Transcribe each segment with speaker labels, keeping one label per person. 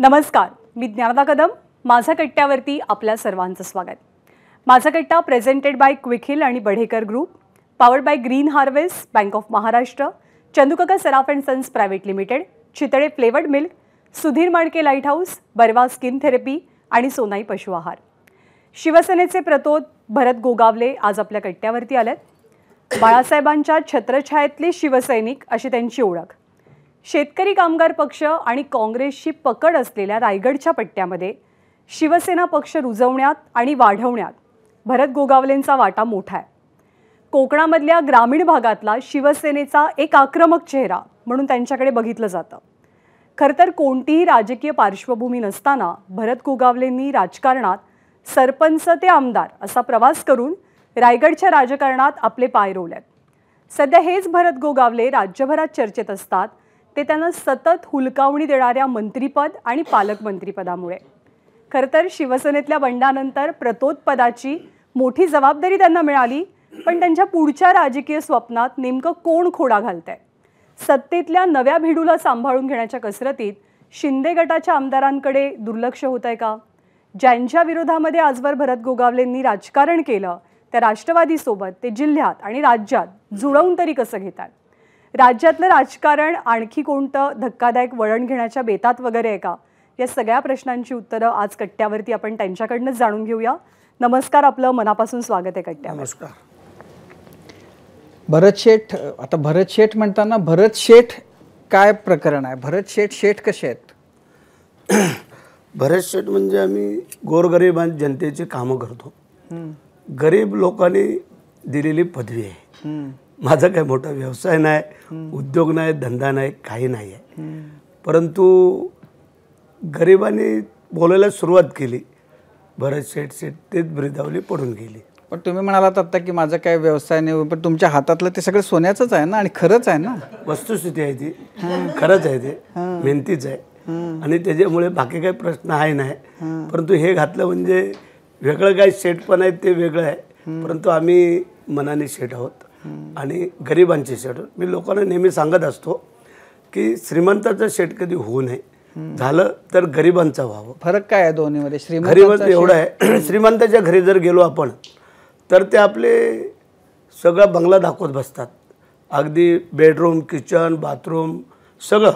Speaker 1: नमस्कार मी ज्ञानदा कदम माझा कट्ट्यावरती आपल्या सर्वांचं स्वागत माझा कट्टा प्रेझेंटेड बाय क्विखिल आणि Badhekar group powered by green harvest bank of Maharashtra Chandukaka Saraf and sons private limited Chitale flavoured milk Sudhir Manake light house Barwa skin therapy आणि सोनाई पशु आहार शिवसेनेचे प्रतोद भरत गोगावले आज आपल्या कट्ट्यावरती आलेत बाळासाहेबांच्या छत्रछायेतले शिवसैनिक अशी त्यांची ओळख शेतकरी कामगार पक्ष आणि काँग्रेसशी पकड असलेल्या रायगडच्या पट्ट्यामध्ये शिवसेना पक्ष रुजवण्यात आणि वाढवण्यात भरत गोगावलेंचा वाटा मोठा आहे कोकणामधल्या ग्रामीण भागातला शिवसेनेचा एक आक्रमक चेहरा म्हणून त्यांच्याकडे बघितलं जातं खरं तर कोणतीही राजकीय पार्श्वभूमी नसताना भरत गोगावलेंनी राजकारणात सरपंच ते आमदार असा प्रवास करून रायगडच्या राजकारणात आपले पाय रोवल्यात सध्या हेच भरत गोगावले राज्यभरात चर्चेत असतात ते त्यांना सतत हुलकावणी देणाऱ्या मंत्रीपद आणि पालकमंत्रीपदामुळे खरं तर शिवसेनेतल्या बंडानंतर प्रतोदपदाची मोठी जबाबदारी त्यांना मिळाली पण त्यांच्या पुढच्या राजकीय स्वप्नात नेमकं कोण खोडा घालत आहे सत्तेतल्या नव्या भिडूला सांभाळून घेण्याच्या कसरतीत शिंदे गटाच्या आमदारांकडे दुर्लक्ष होत आहे का ज्यांच्या विरोधामध्ये आजवर भरत गोगावलेंनी राजकारण केलं त्या राष्ट्रवादीसोबत ते जिल्ह्यात आणि राज्यात जुळवून तरी कसं घेतात राज्यातलं राजकारण आणखी कोणतं धक्कादायक वळण घेण्याच्या बेतात वगैरे आहे का या सगळ्या प्रश्नांची उत्तरं आज कट्ट्यावरती आपण त्यांच्याकडनं जाणून घेऊया नमस्कार आपलं मनापासून स्वागत आहे कट्ट्या नमस्कार
Speaker 2: भरत शेठ आता भरत शेठ म्हणताना भरत शेठ काय प्रकरण आहे भरत शेठ शेठ कसे आहेत
Speaker 3: भरत शेठ म्हणजे आम्ही गोरगरीब जनतेची कामं करतो गरीब लोकांनी दिलेली पदवी आहे माझा काही मोठा व्यवसाय नाही उद्योग नाही धंदा नाही काही नाही आहे परंतु गरिबाने बोलायला सुरुवात केली भरत सेट शेट तेच ब्रिदावली पडून
Speaker 2: गेली पण तुम्ही म्हणालात आता की माझा काय व्यवसाय नाही पण तुमच्या हातातलं ते सगळं सोन्याचंच आहे ना आणि
Speaker 3: खरंच आहे ना वस्तुस्थिती आहे ती खरंच आहे ते मेहनतीच आहे आणि त्याच्यामुळे बाकी काही प्रश्न आहे नाही परंतु हे घातलं म्हणजे वेगळं काय शेट पण आहे ते वेगळं आहे परंतु आम्ही मनाने शेट आहोत आणि गरिबांचे शेड मी लोकांना नेहमी सांगत असतो की श्रीमंताचं शेड कधी होऊ नये झालं तर गरिबांचं व्हावं
Speaker 2: फरक काय आहे दोन्हीमध्ये श्रीमंत एवढं
Speaker 3: आहे श्रीमंताच्या घरी जर गेलो आपण तर ते आपले सगळा बंगला दाखवत बसतात अगदी बेडरूम किचन बाथरूम सगळं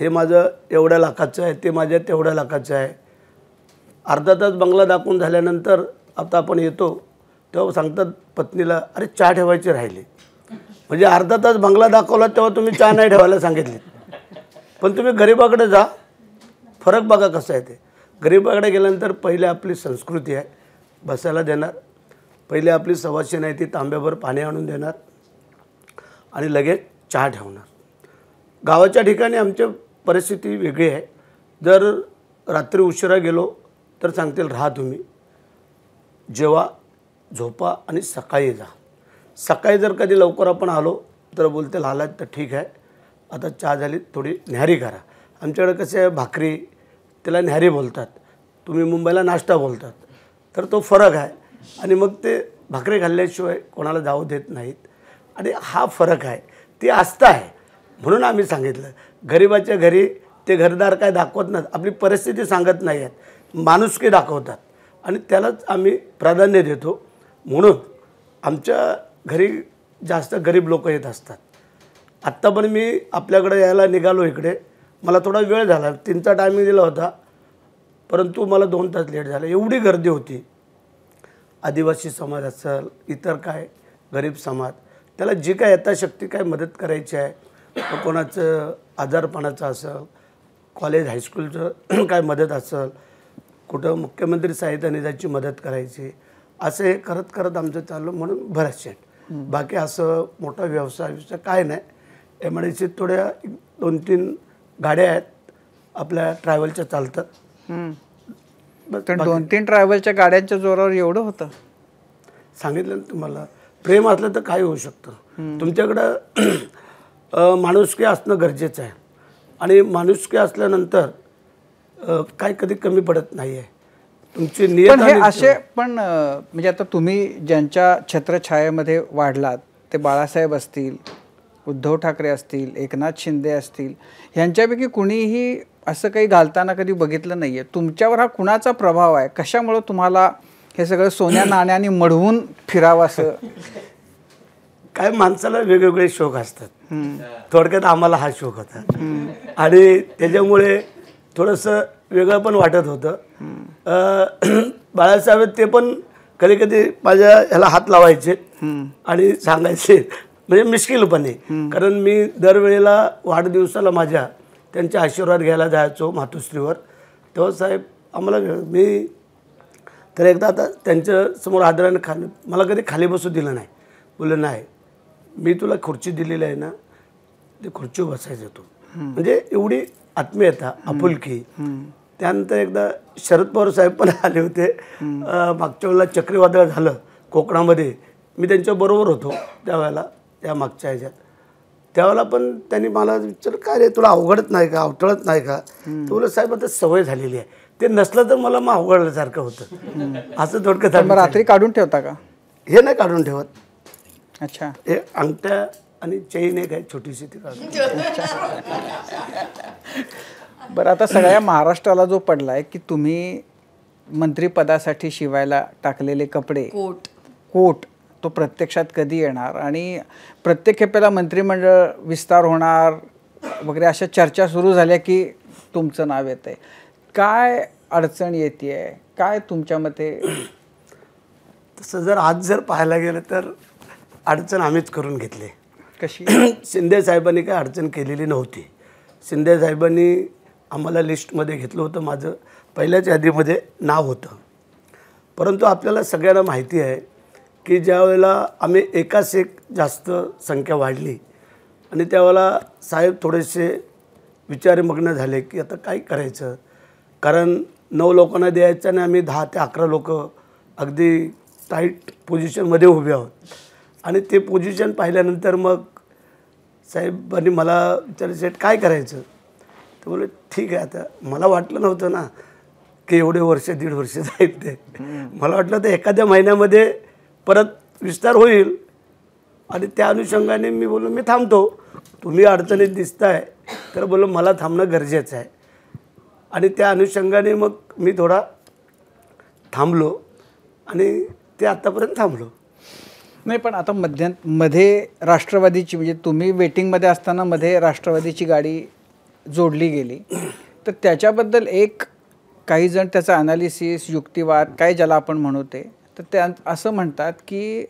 Speaker 3: हे माझं एवढ्या लाखाचं आहे ते माझ्या तेवढ्या लाखाचं आहे अर्धा तास बंगला दाखवून झाल्यानंतर आता आपण येतो तेव्हा सांगतात पत्नीला अरे चहा ठेवायची राहिली म्हणजे अर्धा तास बंगला दाखवला तेव्हा तुम्ही चहा नाही ठेवायला सांगितली पण तुम्ही गरीबाकडे जा फरक बघा कसं आहे ते गरिबाकडे गेल्यानंतर पहिले आपली संस्कृती आहे बसायला देणार पहिले आपली सवासी नाही ती तांब्यावर पाणी आणून देणार आणि लगेच चहा ठेवणार गावाच्या ठिकाणी आमची परिस्थिती वेगळी आहे जर रात्री उशिरा गेलो तर सांगतील राहा तुम्ही जेव्हा झोपा आणि सकाळी जा सकाळी जर कधी लवकर आपण आलो तर बोलते आलात तर ठीक आहे आता चहा झाली थोडी न्हारी करा आमच्याकडे कसे आहे भाकरी त्याला न्हारी बोलतात तुम्ही मुंबईला नाश्ता बोलतात तर तो फरक आहे आणि मग ते भाकरी खाल्ल्याशिवाय कोणाला जाऊ देत नाहीत आणि हा फरक आहे ती आस्था आहे म्हणून आम्ही सांगितलं गरिबाच्या घरी ते घरदार काय दाखवत नाहीत आपली परिस्थिती सांगत नाही आहेत माणुसकी दाखवतात आणि त्यालाच आम्ही प्राधान्य देतो म्हणून आमच्या घरी जास्त गरीब लोक येत असतात आत्ता पण मी आपल्याकडे यायला निघालो इकडे मला थोडा वेळ झाला तीनचा टायमिंग दिला होता परंतु मला दोन तास लेट झाला एवढी गर्दी होती आदिवासी समाज असेल इतर काय गरीब समाज त्याला जी काय यथाशक्ती काय मदत करायची आहे कोणाचं आजारपणाचं असेल कॉलेज हायस्कूलचं काय मदत असेल कुठं मुख्यमंत्री सहायता निधाची मदत करायची असे करत करत आमचं चाललं म्हणून बरेचसे बाकी असं मोठा व्यवसाय व्यवसाय काय नाही एम आय डी थोड्या दोन तीन गाड्या आहेत आपल्या ट्रॅव्हलच्या चालतात दोन तीन ट्रॅव्हलच्या गाड्यांच्या जोरावर एवढं होतं सांगितलं ना तुम्हाला प्रेम असलं तर काय होऊ शकतं तुमच्याकडं माणुसकी असणं गरजेचं आहे आणि माणुसकी असल्यानंतर काय कधी कमी पडत नाही आहे तुमचे नियम हे असे
Speaker 2: पण म्हणजे आता तुम्ही ज्यांच्या छत्रछायेमध्ये वाढलात ते बाळासाहेब असतील उद्धव ठाकरे असतील एकनाथ शिंदे असतील यांच्यापैकी कुणीही असं काही घालताना कधी बघितलं नाही आहे तुमच्यावर हा कुणाचा प्रभाव आहे कशामुळं तुम्हाला हे सगळं सोन्या नाण्याने
Speaker 3: मढवून फिरावं असं काय माणसाला वेगवेगळे शोक असतात थोडक्यात आम्हाला हा शोक होता आणि त्याच्यामुळे थोडंसं वेगळं पण वाटत होतं बाळासाहेब ते पण कधी कधी माझ्या ह्याला हात लावायचे आणि सांगायचे म्हणजे मिश्किलपणे कारण मी दरवेळेला वाढदिवसाला माझ्या त्यांच्या आशीर्वाद घ्यायला जायचो मातोश्रीवर तेव्हा साहेब आम्हाला मी तर एकदा आता त्यांच्यासमोर आदराने खाली मला कधी खाली बसू दिलं नाही बोललं नाही मी तुला खुर्ची दिलेली आहे ना ते खुर्ची बसायचं तू म्हणजे एवढी आत्मीयता आपुलकी त्यानंतर एकदा शरद पवार साहेब पण आले होते मागच्या वेळेला चक्रीवादळ झालं कोकणामध्ये मी त्यांच्या बरोबर होतो त्यावेळेला त्या मागच्या ह्याच्यात त्यावेळेला पण त्यांनी मला विचार काय रे तुला अवघडत नाही का अवटळत नाही का तुला साहेब आता सवय झालेली आहे ते नसलं तर मला मग अवघडल्यासारखं होतं असं थोडकं मग रात्री काढून ठेवता का हे नाही काढून ठेवत अच्छा हे अंगठ्या आणि चैन एक आहे छोटीशी ती काढून बरं आता सगळ्या महाराष्ट्राला
Speaker 2: जो पडला आहे की तुम्ही मंत्रिपदासाठी शिवायला टाकलेले कपडे कोट कोट तो प्रत्यक्षात कधी येणार आणि प्रत्येक खेपेला मंत्रिमंडळ विस्तार होणार वगैरे अशा चर्चा सुरू झाल्या की तुमचं नाव येतं आहे काय अडचण येते आहे काय तुमच्या मते तसं
Speaker 3: जर आज जर पाहायला गेलं तर अडचण आम्हीच करून घेतली कशी शिंदे साहेबांनी काय अडचण केलेली नव्हती शिंदे साहेबांनी आम्हाला लिस्टमध्ये घेतलं होतं माझं पहिल्याच यादीमध्ये नाव होतं परंतु आपल्याला सगळ्यांना माहिती आहे की ज्यावेळेला आम्ही एकाच एक जास्त संख्या वाढली आणि त्यावेळेला साहेब थोडेसे विचारमग्न झाले की आता काय करायचं कारण नऊ लोकांना द्यायचं आणि आम्ही दहा ते अकरा लोक अगदी टाईट पोझिशनमध्ये उभे आहोत आणि ते पोझिशन पाहिल्यानंतर मग साहेबांनी मला विचारायचं काय करायचं तर बोलले ठीक आहे आता मला वाटलं नव्हतं ना की एवढे वर्ष दीड वर्ष जाईल ते मला वाटलं तर एखाद्या महिन्यामध्ये परत विस्तार होईल आणि त्या अनुषंगाने मी बोललो मी थांबतो तुम्ही अडचणीत दिसताय तर बोललो मला थांबणं गरजेचं आहे आणि त्या अनुषंगाने मग मी थोडा थांबलो आणि ते आत्तापर्यंत थांबलो
Speaker 2: नाही पण आता मध्यांत मध्ये राष्ट्रवादीची म्हणजे तुम्ही वेटिंगमध्ये असताना मध्ये राष्ट्रवादीची गाडी जोडली गेली तर त्याच्याबद्दल एक काही जण त्याचा अनालिसिस युक्तिवाद काय ज्याला आपण म्हणू ते तर त्या असं म्हणतात की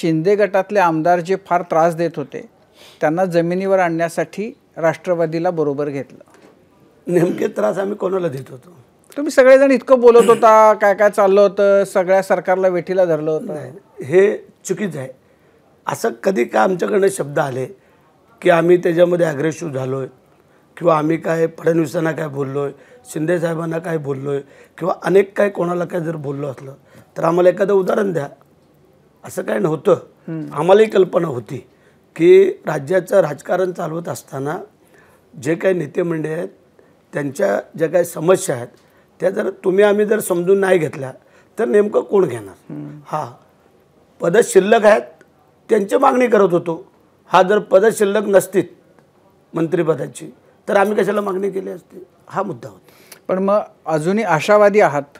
Speaker 2: शिंदे गटातले आमदार जे फार त्रास देत होते त्यांना जमिनीवर आणण्यासाठी राष्ट्रवादीला बरोबर घेतलं नेमके
Speaker 3: त्रास आम्ही कोणाला देत होतो
Speaker 2: तुम्ही सगळेजण इतकं बोलत होता काय काय चाललं होतं सगळ्या सरकारला वेठीला धरलं
Speaker 3: होतं हे चुकीचं आहे असं कधी का आमच्याकडनं शब्द आले की आम्ही त्याच्यामध्ये ॲग्रेसिव्ह झालो आहे किंवा आम्ही काय फडणवीसांना काय बोललो आहे शिंदेसाहेबांना काय बोललो आहे किंवा अनेक काय कोणाला काय जर बोललो असलं तर आम्हाला एखादं उदाहरण द्या असं काय नव्हतं आम्हालाही कल्पना होती की राज्याचं राजकारण चालवत असताना जे काही नेते मंडळी आहेत त्यांच्या ज्या काही समस्या आहेत त्या जर तुम्ही आम्ही जर समजून नाही घेतल्या तर नेमकं कोण घेणार हां पद शिल्लक आहेत त्यांची मागणी करत होतो हा जर पद शिल्लक नसतील मंत्रिपदाची तर आम्ही कशाला मागणी केली असते हा मुद्दा होता पण मग अजूनही आशावादी आहात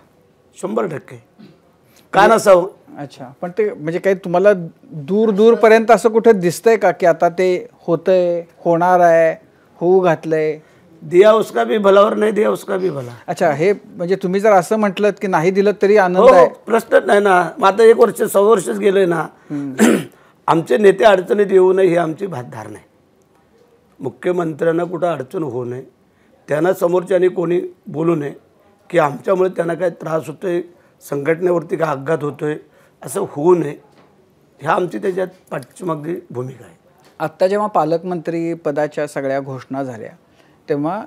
Speaker 3: शंभर टक्के का म्हणजे- नसावं अच्छा
Speaker 2: पण ते म्हणजे काही तुम्हाला दूर दूरपर्यंत असं कुठं दिसतंय का की आता ते होतंय होणार आहे होऊ घातलंय
Speaker 3: दिया उसका भी भलावर नाही दिया उसका भी भला
Speaker 2: अच्छा हे म्हणजे तुम्ही जर असं म्हटलं की नाही दिलं तरी आनंद हो, हो. आहे
Speaker 3: प्रश्न नाही ना मग आता एक वर्ष सव्वा वर्षच गेलोय ना आमचे नेते अडचणीत येऊ नये ही आमची भातधारणा आहे मुख्यमंत्र्यांना कुठं अडचण होऊ नये त्यांना समोरच्यानी कोणी बोलू नये की आमच्यामुळे त्यांना काय त्रास होतो आहे संघटनेवरती काय अपघात होतो आहे असं होऊ नये ह्या आमची त्याच्यात पाठीमागची भूमिका आहे आत्ता जेव्हा पालकमंत्री
Speaker 2: पदाच्या सगळ्या घोषणा झाल्या तेव्हा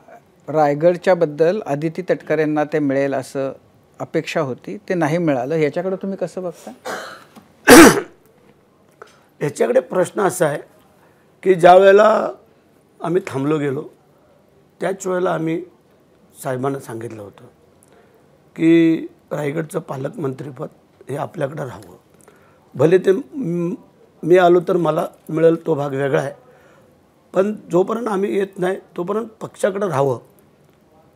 Speaker 2: रायगडच्याबद्दल आदिती तटकर यांना ते मिळेल असं अपेक्षा होती ते नाही मिळालं ह्याच्याकडे तुम्ही कसं बघता
Speaker 3: ह्याच्याकडे प्रश्न असा आहे की ज्या वेळेला आम्ही थांबलो गेलो त्याच वेळेला आम्ही साहेबांना सांगितलं होतं की रायगडचं पालकमंत्रीपद हे आपल्याकडं राहावं भले ते मी आलो तर मला मिळेल तो भाग वेगळा आहे पण जोपर्यंत आम्ही येत नाही तोपर्यंत पक्षाकडं राहावं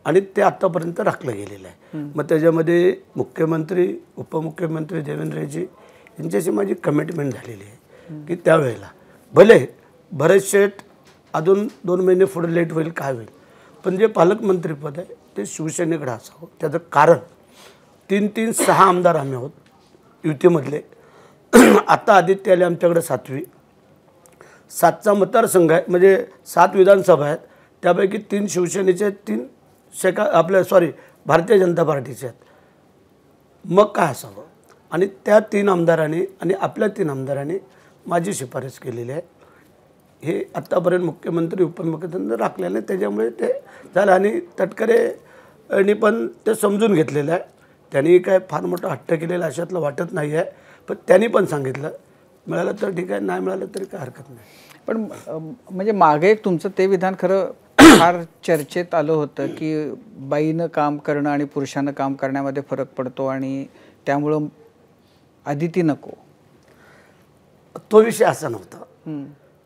Speaker 3: आणि ते आत्तापर्यंत राखलं गेलेलं आहे मग त्याच्यामध्ये मुख्यमंत्री उपमुख्यमंत्री देवेंद्रजी यांच्याशी माझी कमिटमेंट झालेली आहे की त्यावेळेला भले भरत अजून दोन महिने पुढे लेट होईल काय होईल पण जे पालकमंत्रीपद आहे ते शिवसेनेकडे असावं त्याचं कारण तीन तीन सहा आमदार आम्ही आहोत युतीमधले आत्ता आदित्य आले आमच्याकडे सातवी सातचा मतदारसंघ आहे म्हणजे सात विधानसभा आहेत त्यापैकी तीन शिवसेनेचे आहेत तीन शेका आपल्या सॉरी भारतीय जनता पार्टीचे आहेत मग काय असावं आणि त्या तीन आमदारांनी आणि आपल्या तीन आमदारांनी माझी शिफारस केलेली आहे हे आत्तापर्यंत मुख्यमंत्री उपमुख्यमंत्री राखलेलं आहे त्याच्यामुळे ते झालं आणि तटकरेनी पण ते समजून घेतलेलं आहे त्यांनी काय फार मोठं हट्ट केलेलं अशातलं वाटत नाही आहे पण त्यांनी पण सांगितलं मिळालं तर ठीक आहे नाही मिळालं तरी काय हरकत नाही पण म्हणजे
Speaker 2: मागे एक तुमचं ते विधान खरं फार चर्चेत आलं होतं की बाईनं काम करणं आणि पुरुषानं काम करण्यामध्ये फरक पडतो आणि त्यामुळं आदिती नको
Speaker 3: तो विषय असा नव्हता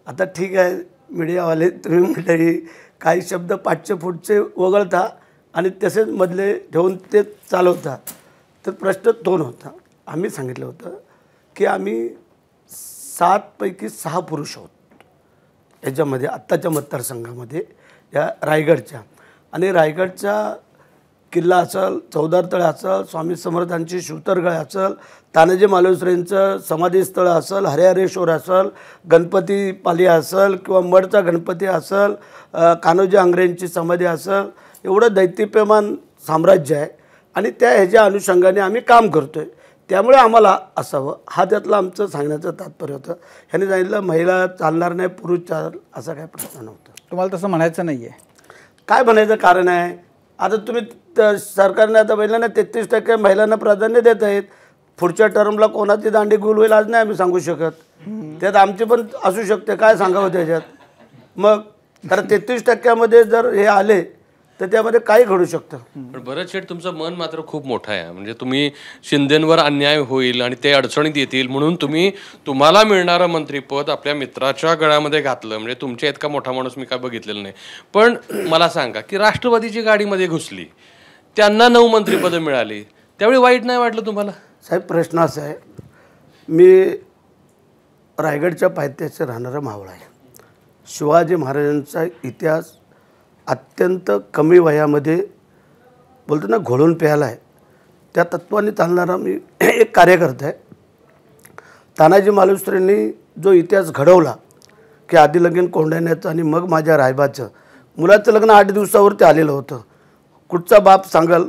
Speaker 3: आता ठीक आहे मीडियावाले तुम्ही म्हटलं काही शब्द पाचशे फूटचे वगळता आणि तसेच मधले ठेवून ते चालवता तर प्रश्न दोन होता आम्ही सांगितलं होतं की आम्ही सातपैकी सहा पुरुष आहोत याच्यामध्ये आत्ताच्या मतदारसंघामध्ये या रायगडच्या आणि रायगडच्या किल्ला असेल तळे असेल स्वामी समर्थांची शिवतरगळ असेल तानाजी मालवसरेंचं समाधीस्थळ असेल हरिहरेश्वर असेल गणपती पाली असेल किंवा मडचा गणपती असेल कान्होजी आंग्रेंची समाधी असेल एवढं दैत्यप्यमान साम्राज्य आहे आणि त्या ह्याच्या अनुषंगाने आम्ही काम करतो आहे त्यामुळे आम्हाला असावं हा त्यातलं आमचं सांगण्याचं तात्पर्य होतं ह्याने सांगितलं महिला चालणार नाही पुरुष चाल असा काय प्रश्न नव्हता तुम्हाला तसं म्हणायचं नाही आहे काय म्हणायचं कारण आहे आता तुम्ही तर सरकारने आता महिलांना तेहतीस टक्के महिलांना प्राधान्य देत आहेत पुढच्या टर्मला कोणाची दांडी गुल होईल आज नाही आम्ही सांगू शकत त्यात आमचे पण असू शकते काय सांगावं त्याच्यात मग तर तेहतीस टक्क्यामध्ये जर हे आले तर त्यामध्ये काय घडू शकतं
Speaker 4: पण बरंच शेठ तुमचं मन मात्र खूप मोठं आहे म्हणजे तुम्ही शिंदेंवर अन्याय होईल आणि ते अडचणीत येतील म्हणून तुम्ही तुम्हाला मिळणारं मंत्रीपद आपल्या मित्राच्या गळ्यामध्ये घातलं म्हणजे तुमच्या इतका मोठा माणूस मी काय बघितलेला नाही पण मला सांगा की राष्ट्रवादीची गाडीमध्ये घुसली त्यांना नऊ मंत्रीपदं मिळाली
Speaker 3: त्यावेळी वाईट नाही वाटलं तुम्हाला साहेब प्रश्न असा आहे मी रायगडच्या पायथ्याचं राहणारा मावळा आहे शिवाजी महाराजांचा इतिहास अत्यंत कमी वयामध्ये बोलतो ना घोळून प्यायला आहे त्या तत्वाने चालणारा मी एक कार्यकर्ता आहे तानाजी मालुसरेंनी जो इतिहास घडवला की आधी लगीन आणि मग माझ्या रायबाचं मुलाचं लग्न आठ दिवसावरती आलेलं होतं कुठचा बाप सांगाल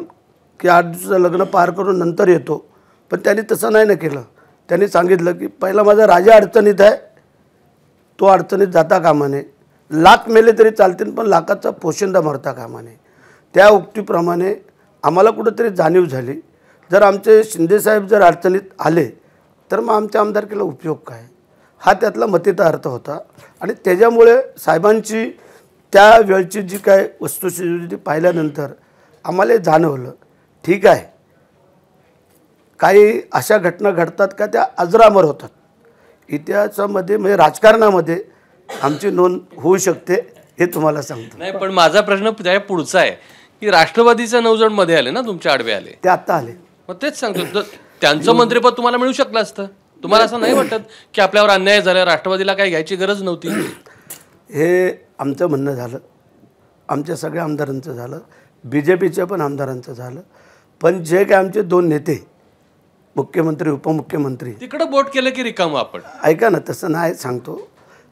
Speaker 3: की आठ दिवसाचं लग्न पार करून नंतर येतो पण त्यांनी तसं नाही ना केलं त्यांनी सांगितलं की पहिला माझा राजा अडचणीत आहे तो अडचणीत जाता कामाने लाख मेले तरी चालतील पण लाखाचा पोशिंदा मरता कामाने त्या उक्तीप्रमाणे आम्हाला कुठंतरी जाणीव झाली जर आमचे शिंदेसाहेब जर अडचणीत आले तर मग आमच्या आमदारकीला उपयोग काय हा त्यातला मतेचा अर्थ होता आणि त्याच्यामुळे साहेबांची त्या वेळची जी काय वस्तुस्थिती पाहिल्यानंतर आम्हाला जाणवलं ठीक आहे काही अशा घटना घडतात का त्या अजरामर होतात इतिहासामध्ये म्हणजे राजकारणामध्ये आमची नोंद होऊ शकते हे तुम्हाला सांगतो
Speaker 4: नाही पण माझा प्रश्न त्या पुढचा आहे की राष्ट्रवादीचे नऊ जण मध्ये आले ना तुमच्या आडवे आले
Speaker 3: ते आत्ता आले मग
Speaker 4: तेच सांगतो त्यांचं मंत्रिपद तुम्हाला मिळू शकलं असतं तुम्हाला असं नाही वाटत की आपल्यावर अन्याय झाला राष्ट्रवादीला काही घ्यायची गरज नव्हती
Speaker 3: हे आमचं म्हणणं झालं आमच्या सगळ्या आमदारांचं झालं बी जे पीच्या पण आमदारांचं झालं पण जे काय आमचे दोन नेते मुख्यमंत्री उपमुख्यमंत्री
Speaker 4: तिकडं बोट केलं की रिकाम आपण
Speaker 3: ऐका ना तसं नाही सांगतो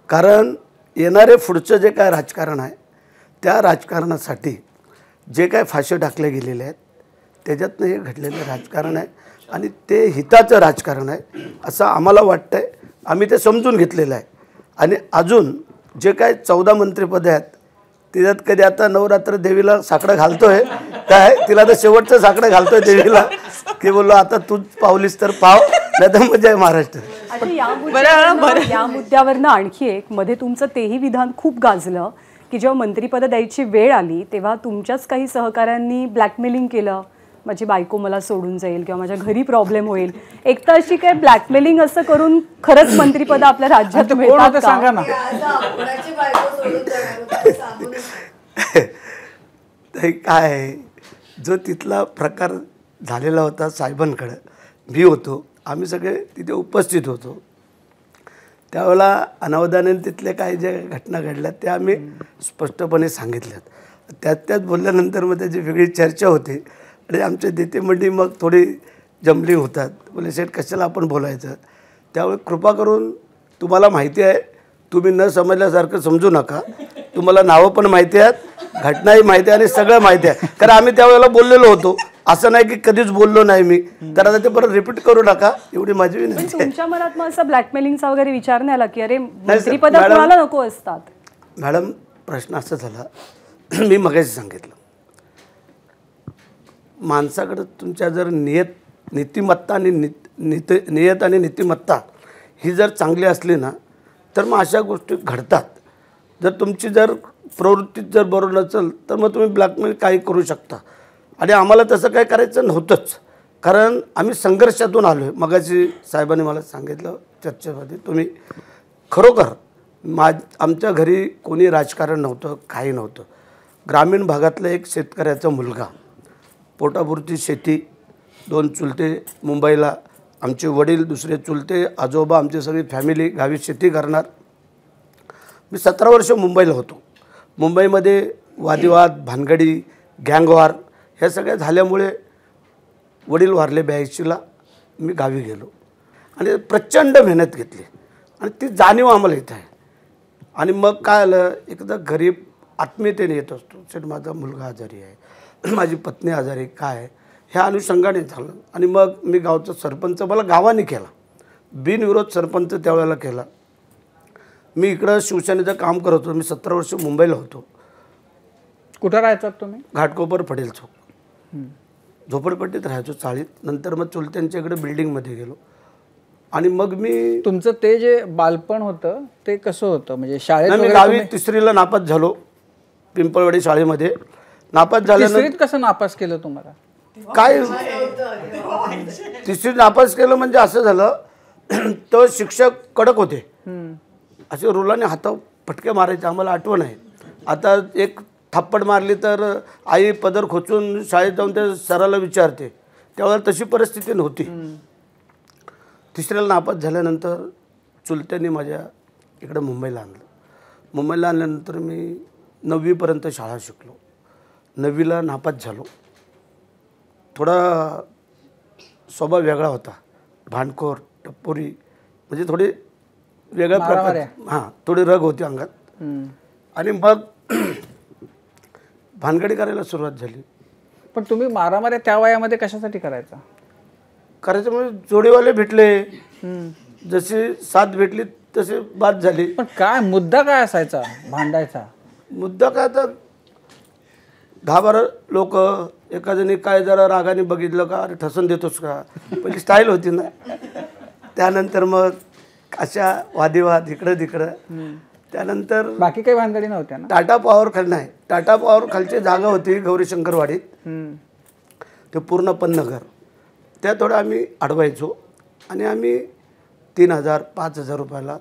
Speaker 3: कारण येणारे पुढचं जे काय राजकारण आहे त्या राजकारणासाठी जे काय फाशे टाकले गेलेले आहेत त्याच्यातनं हे घडलेलं राजकारण आहे आणि ते हिताचं राजकारण आहे असं आम्हाला वाटतं आहे आम्ही ते समजून घेतलेलं आहे आणि अजून जे काय चौदा मंत्रिपदे आहेत तिच्यात कधी आता नवरात्र देवीला साकडं घालतोय काय तिला तर शेवटचं साकडं घालतोय देवीला की बोललो आता तू पावलीस तर पाव नाही तर मजा आहे महाराष्ट्र
Speaker 1: या मुद्द्यावरनं आणखी एक मध्ये तुमचं तेही विधान खूप गाजलं की जेव्हा मंत्रीपद द्यायची वेळ आली तेव्हा तुमच्याच काही सहकाऱ्यांनी ब्लॅकमेलिंग केलं माझी बायको मला सोडून जाईल किंवा माझ्या घरी प्रॉब्लेम होईल एक तर अशी काय ब्लॅकमेलिंग असं करून खरंच मंत्रीपद आपल्या राज्यात सांगा ना
Speaker 3: काय जो तिथला प्रकार झालेला होता साहेबांकडं मी होतो आम्ही सगळे तिथे उपस्थित होतो त्यावेळेला अनावधाने तिथले काय ज्या घटना घडल्यात त्या आम्ही स्पष्टपणे सांगितल्यात त्यात त्यात बोलल्यानंतर मग त्याची वेगळी चर्चा होती आणि आमचे देते मंडळी मग थोडी जमली होतात म्हणजे सेट कशाला आपण बोलायचं त्यामुळे कृपा करून तुम्हाला माहिती आहे तुम्ही न समजल्यासारखं समजू नका तुम्हाला नावं पण माहिती आहेत घटनाही माहिती आहे आणि सगळं माहिती आहे कारण आम्ही त्यावेळेला बोललेलो होतो असं नाही की कधीच बोललो नाही मी तर आता ते परत रिपीट करू नका एवढी माझी विनंती तुमच्या
Speaker 1: मनात मग असं ब्लॅकमेलिंगचा वगैरे विचार नाही आला की अरे नको असतात
Speaker 3: मॅडम प्रश्न असा झाला मी मगाशी सांगितलं माणसाकडं तुमच्या जर नियत नीतिमत्ता आणि नित नित नियत आणि नीतिमत्ता ही जर चांगली असली ना तर मग अशा गोष्टी घडतात जर तुमची जर प्रवृत्तीत जर बरोबर नसेल तर मग तुम्ही ब्लॅकमेल काही करू शकता आणि आम्हाला तसं काय करायचं नव्हतंच कारण आम्ही संघर्षातून आलो आहे मगाशी साहेबांनी मला सांगितलं चर्चेमध्ये तुम्ही खरोखर मा आमच्या घरी कोणी राजकारण नव्हतं काही नव्हतं ग्रामीण भागातलं एक शेतकऱ्याचा मुलगा पोटापुरती शेती दोन चुलते मुंबईला आमचे वडील दुसरे चुलते आजोबा आमची सगळी फॅमिली गावी शेती करणार मी सतरा वर्ष मुंबईला होतो मुंबईमध्ये वादिवाद भानगडी गँगवार ह्या सगळ्या झाल्यामुळे वडील वारले ब्याऐंशीला मी गावी गेलो आणि प्रचंड मेहनत घेतली आणि ती जाणीव आम्हाला इथं आहे आणि मग काय आलं एकदा गरीब आत्मीयतेने येत असतो शेट माझा मुलगा आजारी आहे माझी पत्नी आजारी काय ह्या अनुषंगाने झालं आणि मग मी गावचा सरपंच मला गावाने केला बिनविरोध सरपंच त्यावेळेला केला मी इकडं शिवसेनेचं काम करत होतो मी सतरा वर्ष मुंबईला होतो
Speaker 2: कुठं राहायचा तुम्ही
Speaker 3: घाटकोपर फडेल चौक झोपडपट्टीत राहायचो चाळीत नंतर मग चुलत्यांच्या इकडे बिल्डिंगमध्ये गेलो आणि मग मी तुमचं ते जे बालपण होतं ते कसं होतं म्हणजे शाळेत मी गावी तिसरीला नापास झालो पिंपळवाडी शाळेमध्ये नापास झालं
Speaker 2: कसं नापास केलं तुम्हाला
Speaker 3: काय तिसरी नापास केलं म्हणजे असं झालं तर शिक्षक कडक होते असे रुलाने हात फटके मारायचे आम्हाला आठवण आहे आता एक थाप्पड मारली तर आई पदर खोचून शाळेत जाऊन ते सराला विचारते त्यावेळेला तशी परिस्थिती नव्हती तिसऱ्याला नापास झाल्यानंतर चुलत्यांनी माझ्या इकडं मुंबईला आणलं मुंबईला आणल्यानंतर मी नववीपर्यंत शाळा शिकलो नववीला नापास झालो थोडा स्वभाव वेगळा होता भांडखोर टप्पोरी म्हणजे थोडी वेगळ्या प्रकारे हां थोडी रग होती अंगात आणि मग भानगडी करायला सुरुवात झाली
Speaker 2: पण तुम्ही मारामाऱ्या त्या वयामध्ये कशासाठी करायचा
Speaker 3: करायचं म्हणजे जोडीवाले भेटले जशी साथ भेटली तसे बाद झाली पण काय मुद्दा काय असायचा भांडायचा मुद्दा काय तर दहा बारा लोक एखाद्याने काय जरा रागाने बघितलं का अरे ठसून देतोस का पहिली स्टाईल होती ना त्यानंतर मग अशा वादिवाद इकडं तिकडं त्यानंतर बाकी काही भानगडी नव्हत्या ना टाटा पॉवर खाल नाही टाटा पॉवर खालची जागा होती गौरीशंकरवाडीत ते पूर्ण पन्नगर त्या थोडं आम्ही अडवायचो आणि आम्ही तीन हजार पाच हजार रुपयाला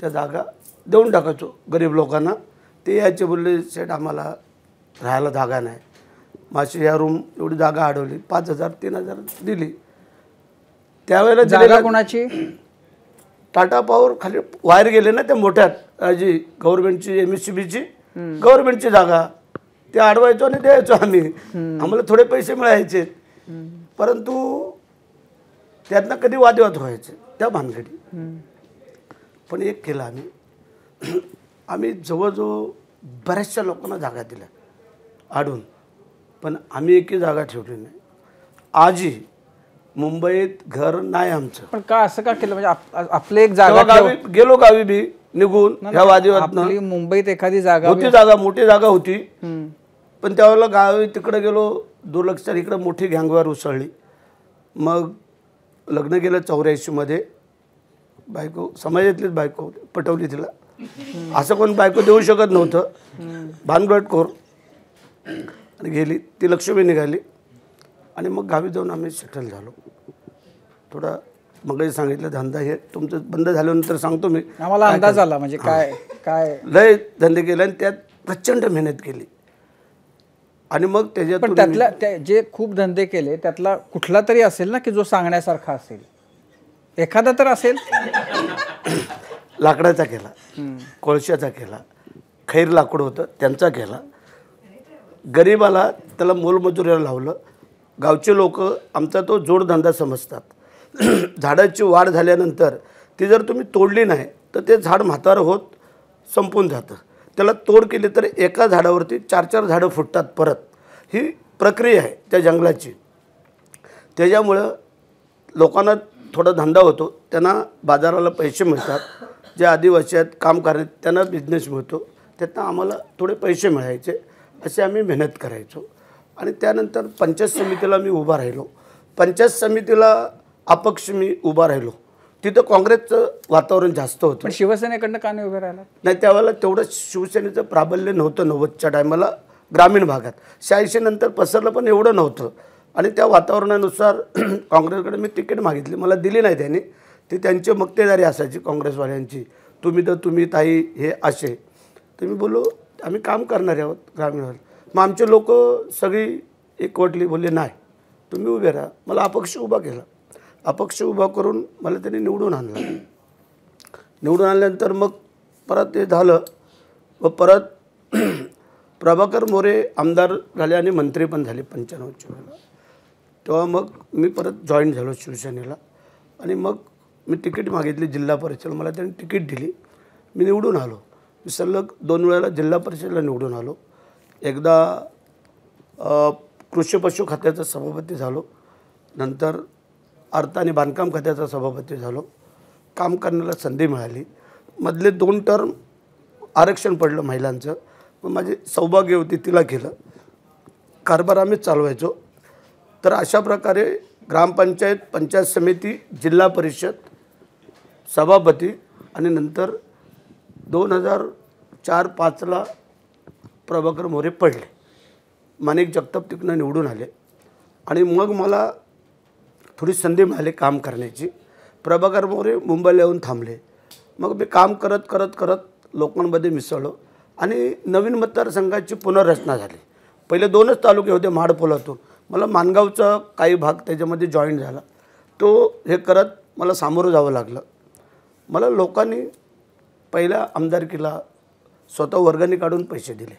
Speaker 3: त्या जागा देऊन टाकायचो गरीब लोकांना ते यायचे बोलले सेट आम्हाला राहायला जागा नाही माशी या रूम एवढी जागा अडवली पाच हजार तीन हजार दिली त्यावेळेला जागा कोणाची टाटा पॉवर खाली वायर गेले ना त्या मोठ्यात जी गव्हर्नमेंटची एम एस सी बीची गव्हर्नमेंटची जागा ते अडवायचो आणि द्यायचो आम्ही आम्हाला थोडे पैसे मिळायचे परंतु त्यांना कधी वादविवाद व्हायचे त्या भानगडी पण एक केलं आम्ही आम्ही जवळजवळ बऱ्याचशा लोकांना जागा दिल्या आढून पण आम्ही एकही जागा ठेवली नाही आजी मुंबईत घर नाही आमचं पण का असं का केलं म्हणजे आपले एक जागा गावी गेलो गावी बी निघून ह्या वाजेवर मुंबईत एखादी
Speaker 2: जागा होती जागा
Speaker 3: मोठी जागा होती पण त्यावेळेला गावी तिकडे गेलो दुर्लक्ष इकडे मोठी घ्यांगवार उसळली मग लग्न केलं चौऱ्याऐंशीमध्ये बायको समाजातलीच बायको पटवली तिला असं कोण बायको देऊ शकत नव्हतं भानगडकोर आणि गेली ती लक्ष्मी निघाली आणि मग गावी जाऊन आम्ही सेटल झालो थोडा मग सांगितलं धंदा हे तुमचं बंद झाल्यानंतर सांगतो मी आम्हाला अंदाज आला म्हणजे काय काय लय धंदे केले आणि त्यात प्रचंड मेहनत केली आणि मग त्याच्यात पण त्यातल्या
Speaker 2: त्या जे खूप धंदे केले त्यातला कुठला तरी असेल ना की जो सांगण्यासारखा असेल एखादा तर असेल
Speaker 3: लाकडाचा केला कोळशाचा केला खैर लाकूड होतं त्यांचा केला गरिबाला त्याला मोलमजुरीला लावलं गावचे लोक आमचा तो जोडधंदा समजतात झाडाची वाढ झाल्यानंतर ती जर तुम्ही तोडली नाही तर ते झाड म्हातार होत संपून जातं त्याला तोड केली तर एका झाडावरती चार चार झाडं फुटतात परत ही प्रक्रिया आहे त्या जंगलाची त्याच्यामुळं लोकांना थोडा धंदा होतो त्यांना बाजाराला पैसे मिळतात जे आदिवासी आहेत काम करण्यात त्यांना बिझनेस मिळतो त्यातनं आम्हाला थोडे पैसे मिळायचे असे आम्ही मेहनत करायचो आणि त्यानंतर पंचायत समितीला मी उभा राहिलो पंचायत समितीला अपक्ष मी उभा राहिलो तिथं काँग्रेसचं वातावरण जास्त होतं पण शिवसेनेकडनं का नाही उभं राहिला नाही त्यावेळेला तेवढं शिवसेनेचं प्राबल्य नव्हतं नव्वदच्या टायमाला ग्रामीण भागात शहाऐंशी नंतर पसरलं पण एवढं नव्हतं आणि त्या वातावरणानुसार काँग्रेसकडे मी तिकीट मागितली मला दिली नाही त्यांनी ती त्यांची मक्तेदारी असायची काँग्रेसवाल्यांची तुम्ही तर तुम्ही ताई हे असे तर मी आम्ही काम करणारे आहोत ग्रामीण मग आमचे लोक सगळी एकवटली बोलले नाही तुम्ही उभे राहा मला अपक्ष उभा केला अपक्ष उभा करून मला त्यांनी निवडून आणलं निवडून आणल्यानंतर मग परत ते झालं व परत प्रभाकर मोरे आमदार झाले आणि मंत्री पण झाले पंच्याण्णवच्या वेळेला तेव्हा मग मी परत जॉईन झालो शिवसेनेला आणि मग मी तिकीट मागितली जिल्हा परिषद मला त्यांनी तिकीट दिली मी निवडून आलो मी सलग दोन वेळेला जिल्हा परिषदेला निवडून आलो एकदा कृषी पशु खात्याचा सभापती झालो नंतर अर्थ आणि बांधकाम खात्याचा सभापती झालो काम करण्याला संधी मिळाली मधले दोन टर्म आरक्षण पडलं महिलांचं मग माझी सौभाग्य होती तिला केलं कारभार आम्हीच चालवायचो तर अशा प्रकारे ग्रामपंचायत पंचायत समिती जिल्हा परिषद सभापती आणि नंतर दोन हजार चार पाचला प्रभाकर मोरे पडले माणिक जगताप तिकडनं निवडून आले आणि मग मला थोडी संधी मिळाली काम करण्याची प्रभाकर मोरे मुंबईला येऊन थांबले मग मी काम करत करत करत लोकांमध्ये मिसळलो आणि नवीन मतदारसंघाची पुनर्रचना झाली पहिले दोनच तालुके होते माडपोलातून मला मानगावचा काही भाग त्याच्यामध्ये जॉईन झाला तो हे करत मला सामोरं जावं लागलं मला लोकांनी पहिल्या आमदारकीला स्वतः वर्गाने काढून पैसे दिले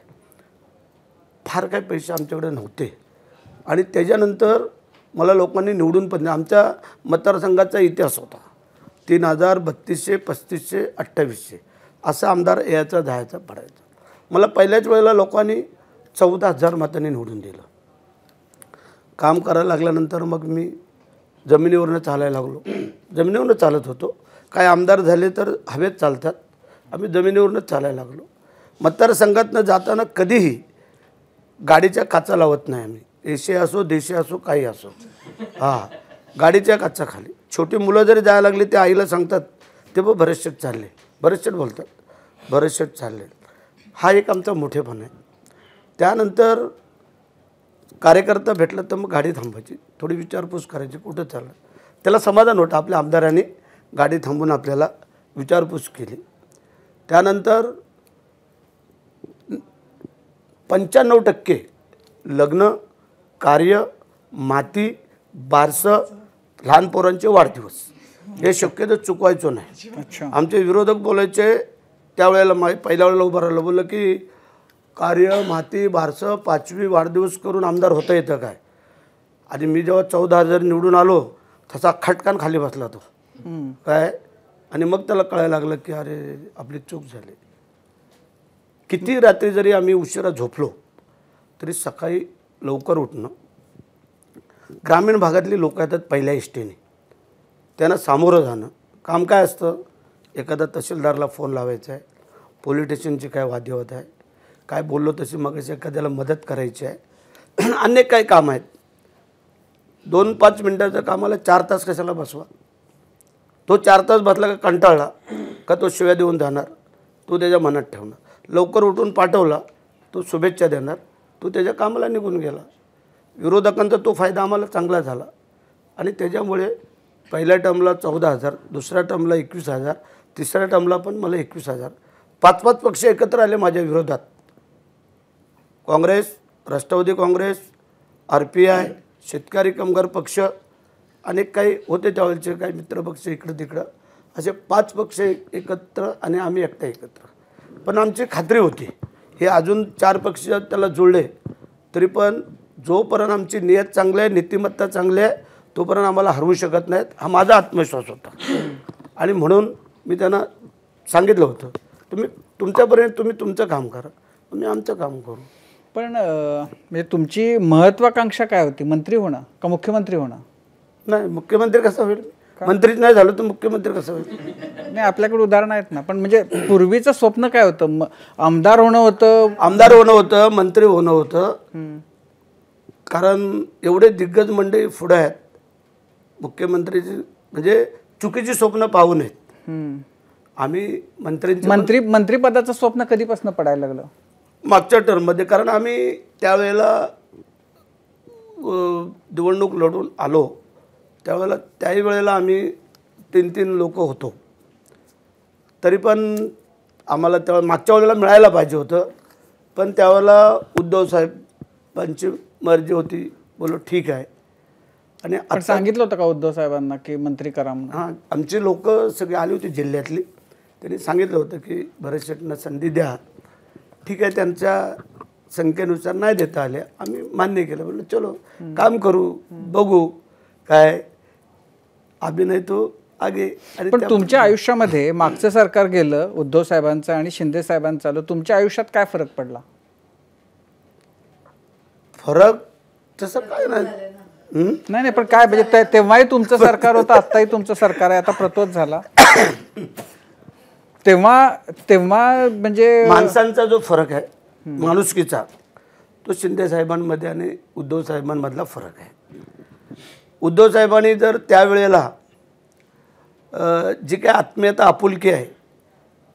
Speaker 3: फार काही पैसे आमच्याकडे नव्हते आणि त्याच्यानंतर मला लोकांनी निवडून पण आमच्या मतदारसंघाचा इतिहास होता तीन हजार बत्तीसशे पस्तीसशे अठ्ठावीसशे असा आमदार यायचा जायचा पडायचा मला पहिल्याच वेळेला लोकांनी चौदा हजार मतांनी निवडून दिलं काम करायला लागल्यानंतर मग मी जमिनीवरनं चालायला लागलो जमिनीवरनं चालत होतो काय आमदार झाले तर हवेत चालतात आम्ही जमिनीवरूनच चालायला लागलो मतदारसंघातनं जाताना कधीही गाडीच्या काचा लावत नाही आम्ही एशे असो देशी असो काही असो हां गाडीच्या काचा खाली छोटी मुलं जरी जायला लागली ते आईला सांगतात ते बघ भरतशेट चालले भरतशेट बोलतात भरतशेट चालले हा एक आमचा मोठेपण आहे त्यानंतर कार्यकर्ता भेटला तर मग गाडी थांबायची थोडी विचारपूस करायची कुठं चाललं त्याला समाधान होतं आपल्या आमदारांनी गाडी थांबून आपल्याला विचारपूस केली त्यानंतर पंच्याण्णव टक्के लग्न कार्य माती बारसं लहान पोरांचे वाढदिवस हे शक्यतो चुकवायचो नाही आमचे विरोधक बोलायचे त्यावेळेला मा पहिल्या वेळेला उभं राहिलं बोललं की कार्य माती बारसं पाचवी वाढदिवस करून आमदार होता येतं काय आणि मी जेव्हा चौदा हजार निवडून आलो तसा खटकान खाली बसला तो काय आणि मग त्याला कळायला लागलं की अरे आपली चूक झाली किती रात्री जरी आम्ही उशिरा झोपलो तरी सकाळी लवकर उठणं ग्रामीण भागातली लोक येतात पहिल्या इष्टीने त्यांना सामोरं जाणं काम काय असतं एखादा तहसीलदारला फोन लावायचा आहे पोलीस काय काय होत आहे काय बोललो तशी मग एखाद्याला मदत करायची आहे अनेक काही काम आहेत दोन पाच मिनटाचं कामाला चार तास कशाला बसवा तो चार तास बसला का कंटाळला का तो शिव्या देऊन जाणार तो त्याच्या मनात ठेवणार लवकर उठून पाठवला तो शुभेच्छा देणार तो त्याच्या कामाला निघून गेला विरोधकांचा तो फायदा आम्हाला चांगला झाला आणि त्याच्यामुळे पहिल्या टर्मला चौदा हजार दुसऱ्या टर्मला एकवीस हजार तिसऱ्या टर्मला पण मला एकवीस हजार पाच पाच पक्ष एकत्र आले माझ्या विरोधात Congress Rashtrawadi Congress R P I Shetkari Kamgar पक्ष अनेक काही होते त्यावेळेचे काही मित्र पक्ष इकडं तिकडं असे पाच पक्ष एकत्र आणि आम्ही एकटा एकत्र पण आमची खात्री होती हे अजून चार पक्ष त्याला जुळले तरी पण जोपर्यंत आमची नियत चांगली आहे नीतिमत्ता चांगली आहे तोपर्यंत आम्हाला हरवू शकत नाहीत हा माझा आत्मविश्वास होता आणि म्हणून मी त्यांना सांगितलं होतं तुम्ही तुमच्यापर्यंत तुम्ही तुमचं काम करा तुम्ही आमचं काम करू पण म्हणजे तुमची महत्त्वाकांक्षा काय होती
Speaker 2: मंत्री होणं का मुख्यमंत्री होणं नाही मुख्यमंत्री कसं होईल मंत्रीच नाही झालो तर मुख्यमंत्री कसं होईल नाही आपल्याकडे उदाहरण आहेत ना पण म्हणजे पूर्वीचं स्वप्न काय होतं आमदार होणं होतं आमदार होणं होतं
Speaker 3: मंत्री होणं होतं कारण एवढे दिग्गज मंडळी पुढे आहेत मुख्यमंत्री म्हणजे चुकीची स्वप्न पाहू नयेत आम्ही मंत्री मंत्री
Speaker 2: मंत्रीपदाचं स्वप्न कधीपासून पडायला लागलं
Speaker 3: मागच्या टर्ममध्ये कारण आम्ही त्यावेळेला निवडणूक लढून आलो त्यावेळेला त्याही वेळेला आम्ही तीन तीन लोक होतो तरी पण आम्हाला त्यावेळेला मागच्या वेळेला मिळायला पाहिजे होतं पण त्यावेळेला उद्धव साहेबांची मर्जी होती बोलो ठीक आहे आणि सांगितलं होतं का उद्धव साहेबांना की मंत्री करा म्हणून हां आमची लोक सगळी आली होती जिल्ह्यातली त्यांनी सांगितलं होतं की भरत शेटना संधी द्या ठीक आहे त्यांच्या संख्येनुसार नाही देता आले आम्ही मान्य केलं बोललो चलो काम करू बघू काय अभिनय तो आगे पण तुमच्या
Speaker 2: आयुष्यामध्ये मागचं सरकार गेलं उद्धव साहेबांचं आणि शिंदे साहेबांचं आलं तुमच्या आयुष्यात काय फरक पडला फरक तसं काय नाही नाही पण काय म्हणजे तेव्हाही तुमचं सरकार होतं आत्ताही तुमचं सरकार आहे आता प्रतोद झाला
Speaker 3: तेव्हा तेव्हा म्हणजे माणसांचा जो फरक आहे माणुसकीचा तो शिंदे साहेबांमध्ये आणि उद्धव साहेबांमधला फरक आहे उद्धव उद्धवसाहेबांनी जर त्यावेळेला जी काय आत्मीयता आपुलकी आहे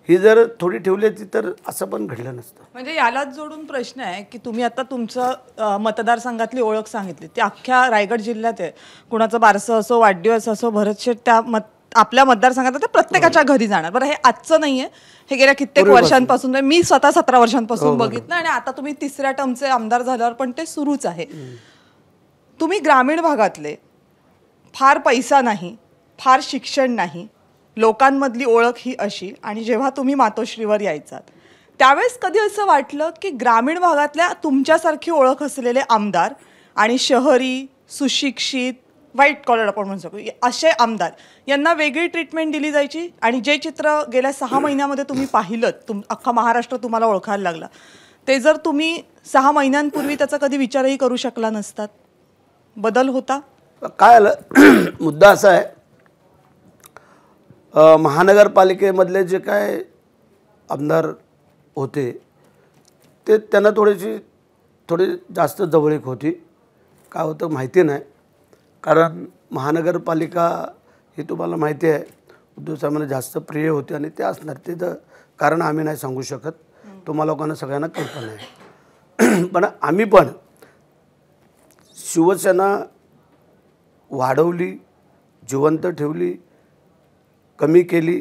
Speaker 3: ही जर थोडी ठेवली ती तर असं पण घडलं नसतं
Speaker 5: म्हणजे यालाच जोडून प्रश्न आहे की तुम्ही आता तुमचं मतदारसंघातली ओळख सांगितली ती अख्ख्या रायगड जिल्ह्यात आहे कुणाचं बारसं असो वाढदिवस असो भरत त्या मत आपल्या मतदारसंघात ते प्रत्येकाच्या हो. घरी जाणार बरं हे आजचं नाही आहे हे गेल्या कित्येक वर्षांपासून म्हणजे मी स्वतः सतरा वर्षांपासून हो, बघितलं आणि आता तुम्ही तिसऱ्या टर्मचे आमदार झाल्यावर पण ते सुरूच आहे तुम्ही ग्रामीण भागातले फार पैसा नाही फार शिक्षण नाही लोकांमधली ओळख ही अशी आणि जेव्हा तुम्ही मातोश्रीवर यायचात त्यावेळेस कधी असं वाटलं की ग्रामीण भागातल्या तुमच्यासारखी ओळख असलेले आमदार आणि शहरी सुशिक्षित व्हाईट कॉलर आपण म्हणू शकतो असे आमदार यांना वेगळी ट्रीटमेंट दिली जायची आणि जे चित्र गेल्या सहा महिन्यामध्ये तुम्ही पाहिलं तुम अख्खा महाराष्ट्र तुम्हाला ओळखायला लागला ते जर तुम्ही सहा महिन्यांपूर्वी त्याचा कधी विचारही करू शकला नसतात बदल
Speaker 3: होता काय आलं मुद्दा असा आहे महानगरपालिकेमधले जे काय आमदार होते ते त्यांना थोडीशी थोडी जास्त जवळीक होती काय होतं माहिती नाही कारण महानगरपालिका हे तुम्हाला माहिती आहे उद्धवसाहेबांना जास्त प्रिय होते आणि ते असणार ते तर कारण आम्ही नाही सांगू शकत तुम्हा लोकांना सगळ्यांना कल्पना आहे पण आम्ही पण शिवसेना वाढवली जिवंत ठेवली कमी केली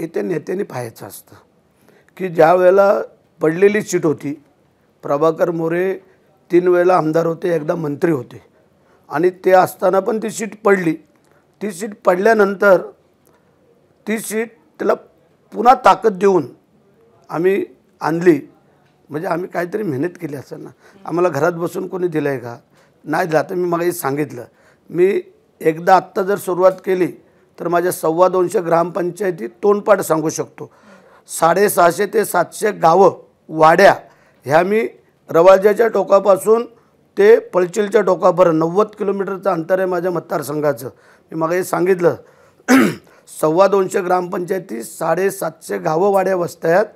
Speaker 3: हे त्या नेत्याने पाहायचं असतं की ज्या वेळेला पडलेली सीट होती प्रभाकर मोरे तीन वेळेला आमदार होते एकदा मंत्री होते आणि ते असताना पण ती सीट पडली ती सीट पडल्यानंतर ती सीट त्याला पुन्हा ताकद देऊन आम्ही आणली म्हणजे आम्ही काहीतरी मेहनत केली असताना ना आम्हाला घरात बसून कोणी दिलं आहे का नाही दिला तर मी मला सांगितलं मी एकदा आत्ता जर सुरुवात केली तर माझ्या सव्वा दोनशे ग्रामपंचायती तोंडपाठ सांगू शकतो साडेसहाशे ते सातशे गावं वाड्या ह्या मी रवाजाच्या टोकापासून ते पळचिलच्या टोकापर्यंत नव्वद किलोमीटरचं अंतर आहे माझ्या मतदारसंघाचं मी मग हे सांगितलं सव्वा दोनशे ग्रामपंचायती साडेसातशे गावं वाड्या आहेत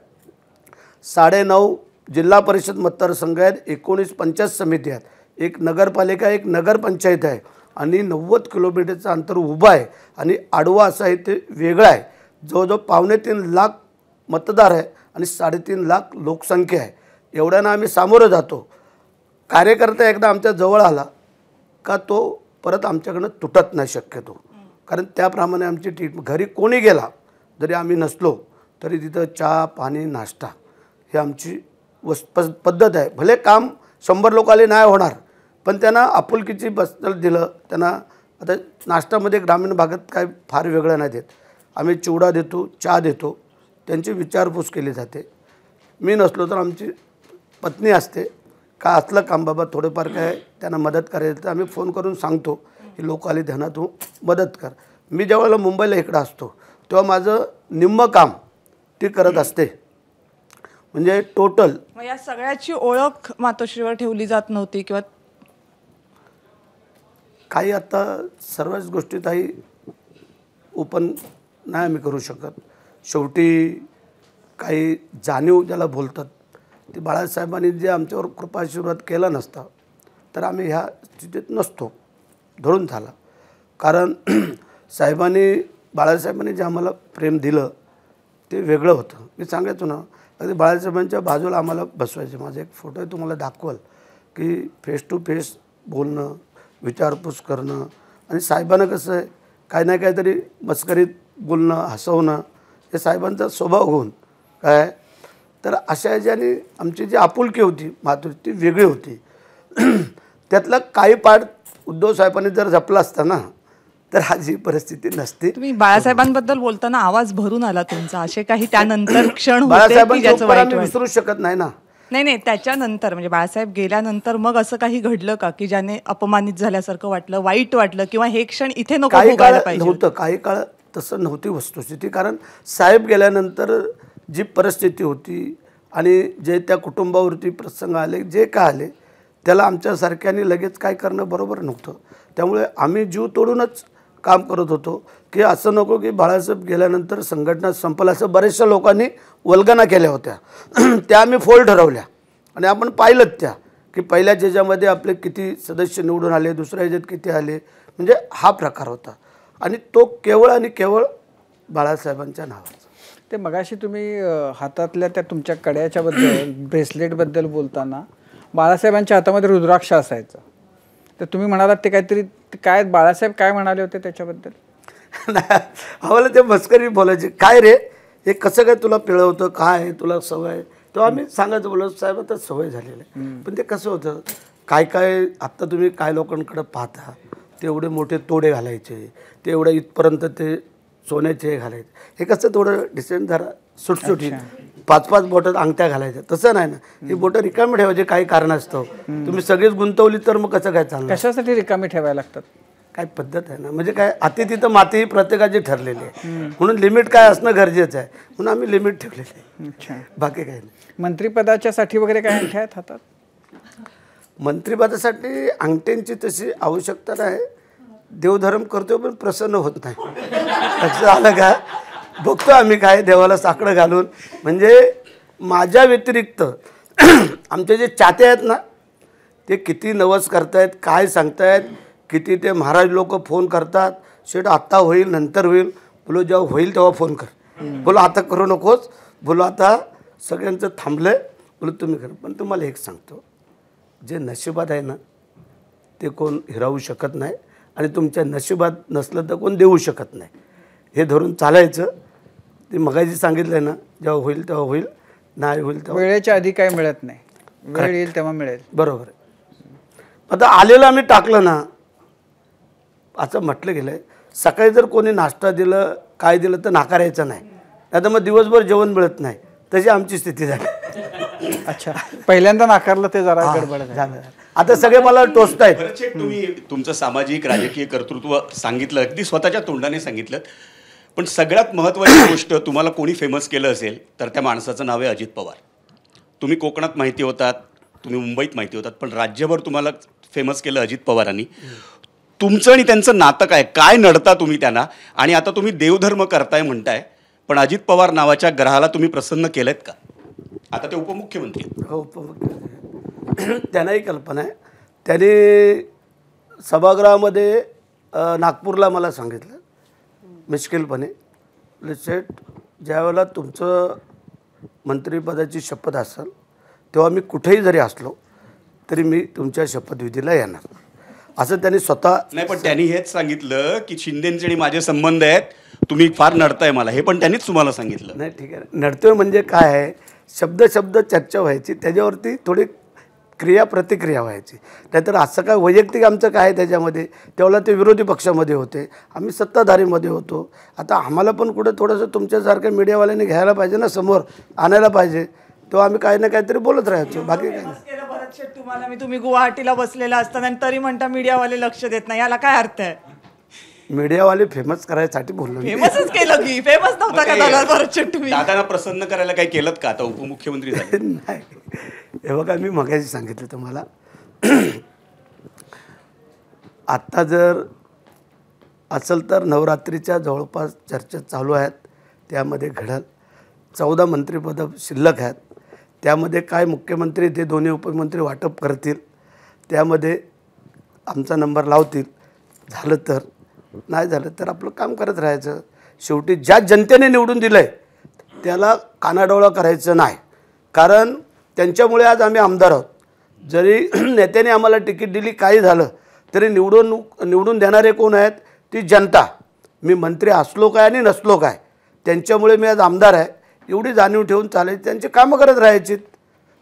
Speaker 3: साडेनऊ जिल्हा परिषद मतदारसंघ आहेत एकोणीस पंचायत समिती आहेत एक नगरपालिका एक नगरपंचायत आहे आणि नव्वद किलोमीटरचं अंतर उभं आहे आणि आडवा असा आहे ते वेगळा आहे जवळजवळ पावणे तीन लाख मतदार आहे आणि साडेतीन लाख लोकसंख्या आहे एवढ्यानं आम्ही सामोरं जातो कार्यकर्ता एकदा आमच्या जवळ आला का तो परत आमच्याकडनं तुटत नाही शक्यतो कारण त्याप्रमाणे आमची ट्रीटमेंट घरी कोणी गेला जरी आम्ही नसलो तरी तिथं चहा पाणी नाश्ता हे आमची वस् पद्धत आहे भले काम शंभर लोकाले नाही होणार पण त्यांना आपुलकीची बसल दिलं त्यांना आता नाश्त्यामध्ये ग्रामीण भागात काय फार वेगळं नाही देत आम्ही चिवडा देतो चहा देतो त्यांची विचारपूस केली जाते मी नसलो तर आमची पत्नी असते का असलं काम बाबा थोडेफार काय त्यांना मदत करायचं तर आम्ही फोन करून सांगतो की लोक आले त्यांना तू हो, मदत कर मी ज्यावेळेला मुंबईला इकडं असतो तेव्हा माझं निम्मं काम ती करत असते म्हणजे टोटल
Speaker 5: या सगळ्याची ओळख मातोश्रीवर ठेवली जात नव्हती किंवा
Speaker 3: काही आत्ता सर्वच गोष्टी काही ओपन नाही आम्ही करू शकत शेवटी काही जाणीव ज्याला बोलतात ते बाळासाहेबांनी जे आमच्यावर कृपा आशीर्वाद केला नसता तर आम्ही ह्या स्थितीत नसतो धरून झाला कारण साहेबांनी बाळासाहेबांनी जे आम्हाला प्रेम दिलं ते वेगळं होतं मी सांगायचो ना अगदी बाळासाहेबांच्या बाजूला आम्हाला बसवायचे माझा एक फोटो तुम्हाला दाखवाल की फेस टू फेस बोलणं विचारपूस करणं आणि साहेबांना कसं आहे काही ना काहीतरी मस्करीत बोलणं हसवणं हे साहेबांचा स्वभाव होऊन काय तर अशा ज्याने आमची जी आपुलकी होती मातृ ती वेगळी होती त्यातला काही पाठ उद्धव साहेबांनी जर जपला असता ना तर हा जी परिस्थिती नसते तुम्ही बाळासाहेबांबद्दल बोलताना आवाज
Speaker 5: भरून आला तुमचा असे काही त्यानंतर क्षण बाळासाहेबांना विसरू शकत नाही ना नाही नाही त्याच्यानंतर म्हणजे बाळासाहेब गेल्यानंतर मग असं काही घडलं का की ज्याने अपमानित झाल्यासारखं वाटलं वाईट वाटलं किंवा हे क्षण इथे नको काही काळ नव्हतं
Speaker 3: काही काळ तसं नव्हती वस्तुस्थिती कारण साहेब गेल्यानंतर जी परिस्थिती होती आणि जे त्या कुटुंबावरती प्रसंग आले जे काय आले त्याला आमच्यासारख्याने लगेच काय करणं बरोबर नव्हतं त्यामुळे आम्ही जीव तोडूनच काम करत होतो की असं नको की बाळासाहेब गेल्यानंतर संघटना संपला असं बऱ्याचशा लोकांनी वल्गना केल्या होत्या त्या आम्ही फोल ठरवल्या आणि आपण पाहिलं त्या की पहिल्या ज्याच्यामध्ये आपले किती सदस्य निवडून आले दुसऱ्या ह्याच्यात किती आले म्हणजे हा प्रकार होता आणि तो केवळ आणि केवळ बाळासाहेबांच्या नावाचा ते मगाशी तुम्ही हातातल्या त्या तुमच्या कड्याच्याबद्दल ब्रेसलेटबद्दल
Speaker 2: बोलताना बाळासाहेबांच्या हातामध्ये रुद्राक्ष असायचं तर तुम्ही म्हणालात ते काहीतरी काय बाळासाहेब काय म्हणाले होते त्याच्याबद्दल
Speaker 3: आम्हाला ते मस्करी बोलायचे काय रे हे कसं काय तुला पिळवतं काय आहे तुला सवय तेव्हा आम्ही सांगायचं बोललो साहेब आता सवय झालेलं आहे पण ते कसं होतं काय काय आत्ता तुम्ही काय लोकांकडे पाहता तेवढे मोठे तोडे घालायचे ते एवढ्या इथपर्यंत ते सोन्याचे घालायचे हे कसं थोडं डिसेंट झाला सुटसुटी पाच पाच बोटात अंगठ्या घालायच्या तसं नाही ना ही बोटं रिकामी ठेवायची काही कारण असतं तुम्ही सगळीच गुंतवली तर मग कसं काय चालणार कशासाठी रिकामी ठेवायला लागतात काय पद्धत आहे ना म्हणजे काय अति तिथं माती प्रत्येकाची ठरलेली आहे म्हणून लिमिट काय असणं गरजेचं आहे म्हणून आम्ही लिमिट ठेवलेली आहे बाकी काही नाही
Speaker 2: मंत्रिपदाच्यासाठी वगैरे
Speaker 3: काय अंगठ्या आहेत हातात मंत्रिपदासाठी अंगठ्यांची तशी आवश्यकता नाही देवधर्म करतो पण प्रसन्न होत नाही असं आलं का बघतो आम्ही काय देवाला साकडं घालून म्हणजे माझ्या व्यतिरिक्त आमचे जे चाते आहेत ना ते किती नवस करतायत काय सांगतायत किती ते महाराज लोक फोन करतात शेट आत्ता होईल नंतर होईल बोलो जेव्हा होईल तेव्हा फोन कर बोलो आता करू नकोस बोलो आता सगळ्यांचं थांबलं आहे बोलो तुम्ही करा पण तुम्हाला एक सांगतो जे नशिबात आहे ना ते कोण हिरावू शकत नाही आणि तुमच्या नशिबात नसलं तर कोण देऊ शकत नाही हे धरून चालायचं ते मगायची सांगितलंय ना जेव्हा होईल तेव्हा होईल नाही होईल तेव्हा वेळेच्या आधी काय मिळत नाही वेळ येईल तेव्हा मिळेल बरोबर आता आलेलं आम्ही टाकलं ना असं म्हटलं गेलं सकाळी जर कोणी नाश्ता दिलं काय दिलं तर नाकारायचं नाही आता मग दिवसभर जेवण मिळत नाही तशी आमची स्थिती झाली अच्छा पहिल्यांदा नाकारलं ते जरा गडबड झालं आता सगळे मला टोचत आहेत तुम्ही तुमचं सामाजिक राजकीय कर्तृत्व सांगितलं अगदी स्वतःच्या तोंडाने सांगितलं पण सगळ्यात महत्त्वाची गोष्ट तुम्हाला कोणी फेमस केलं असेल तर त्या माणसाचं नाव आहे अजित पवार तुम्ही कोकणात माहिती होतात तुम्ही मुंबईत माहिती होतात पण राज्यभर तुम्हाला फेमस केलं अजित पवारांनी तुमचं आणि त्यांचं नातं काय काय नडता तुम्ही त्यांना आणि आता तुम्ही देवधर्म करताय म्हणताय पण अजित पवार नावाच्या ग्रहाला तुम्ही प्रसन्न केलेत का आता ते उपमुख्यमंत्री हो उपमुख्यमंत्री त्यांनाही कल्पना आहे त्याने सभागृहामध्ये नागपूरला मला सांगितलं मिश्किलपणे सेट ज्यावेळेला तुमचं मंत्रिपदाची शपथ असेल तेव्हा मी कुठेही जरी असलो तरी मी तुमच्या शपथविधीला येणार असं त्यांनी स्वतः नाही पण त्यांनी हेच सांगितलं की शिंदेंचे आणि माझे संबंध आहेत तुम्ही फार नडताय मला हे पण त्यांनीच तुम्हाला सांगितलं नाही ठीक आहे नडतोय म्हणजे काय आहे शब्द शब्द चर्चा व्हायची त्याच्यावरती थोडी क्रिया प्रतिक्रिया व्हायची नाहीतर असं काय वैयक्तिक आमचं काय आहे त्याच्यामध्ये तेवढा ते विरोधी पक्षामध्ये होते आम्ही सत्ताधारीमध्ये होतो आता आम्हाला पण कुठं थोडंसं तुमच्यासारख्या मीडियावाल्यांनी घ्यायला पाहिजे ना समोर आणायला पाहिजे तो आम्ही काही ना काहीतरी बोलत राहायचो बाकी काय नाही
Speaker 5: तुम्हाला मी तुम्ही गुवाहाटीला बसलेला असताना तरी म्हणता मीडियावाले लक्ष देत नाही याला काय अर्थ आहे
Speaker 3: मीडियावाले फेमस करायसाठी बोललो फेमसच
Speaker 5: केलं की फेमस
Speaker 3: नव्हता का दादा तुम्ही दादांना प्रसन्न करायला काही केलं का आता उपमुख्यमंत्री झाले नाही हे बघा मी मगाशी सांगितलं तुम्हाला आत्ता जर असेल तर नवरात्रीच्या जवळपास चर्चा चालू आहेत त्यामध्ये घडल चौदा मंत्रिपदं शिल्लक आहेत त्यामध्ये काय मुख्यमंत्री ते दोन्ही उपमंत्री वाटप करतील त्यामध्ये आमचा नंबर लावतील झालं तर नाही झालं तर आपलं काम करत राहायचं शेवटी ज्या जनतेने निवडून दिलं आहे त्याला कानाडोळा करायचं नाही कारण त्यांच्यामुळे आज आम्ही आमदार आहोत जरी नेत्याने आम्हाला तिकीट दिली काही झालं तरी निवडणूक निवडून देणारे कोण आहेत ती जनता मी मंत्री असलो काय आणि नसलो काय त्यांच्यामुळे मी आज आमदार आहे एवढी जाणीव ठेवून चालायची त्यांचे कामं करत राहायची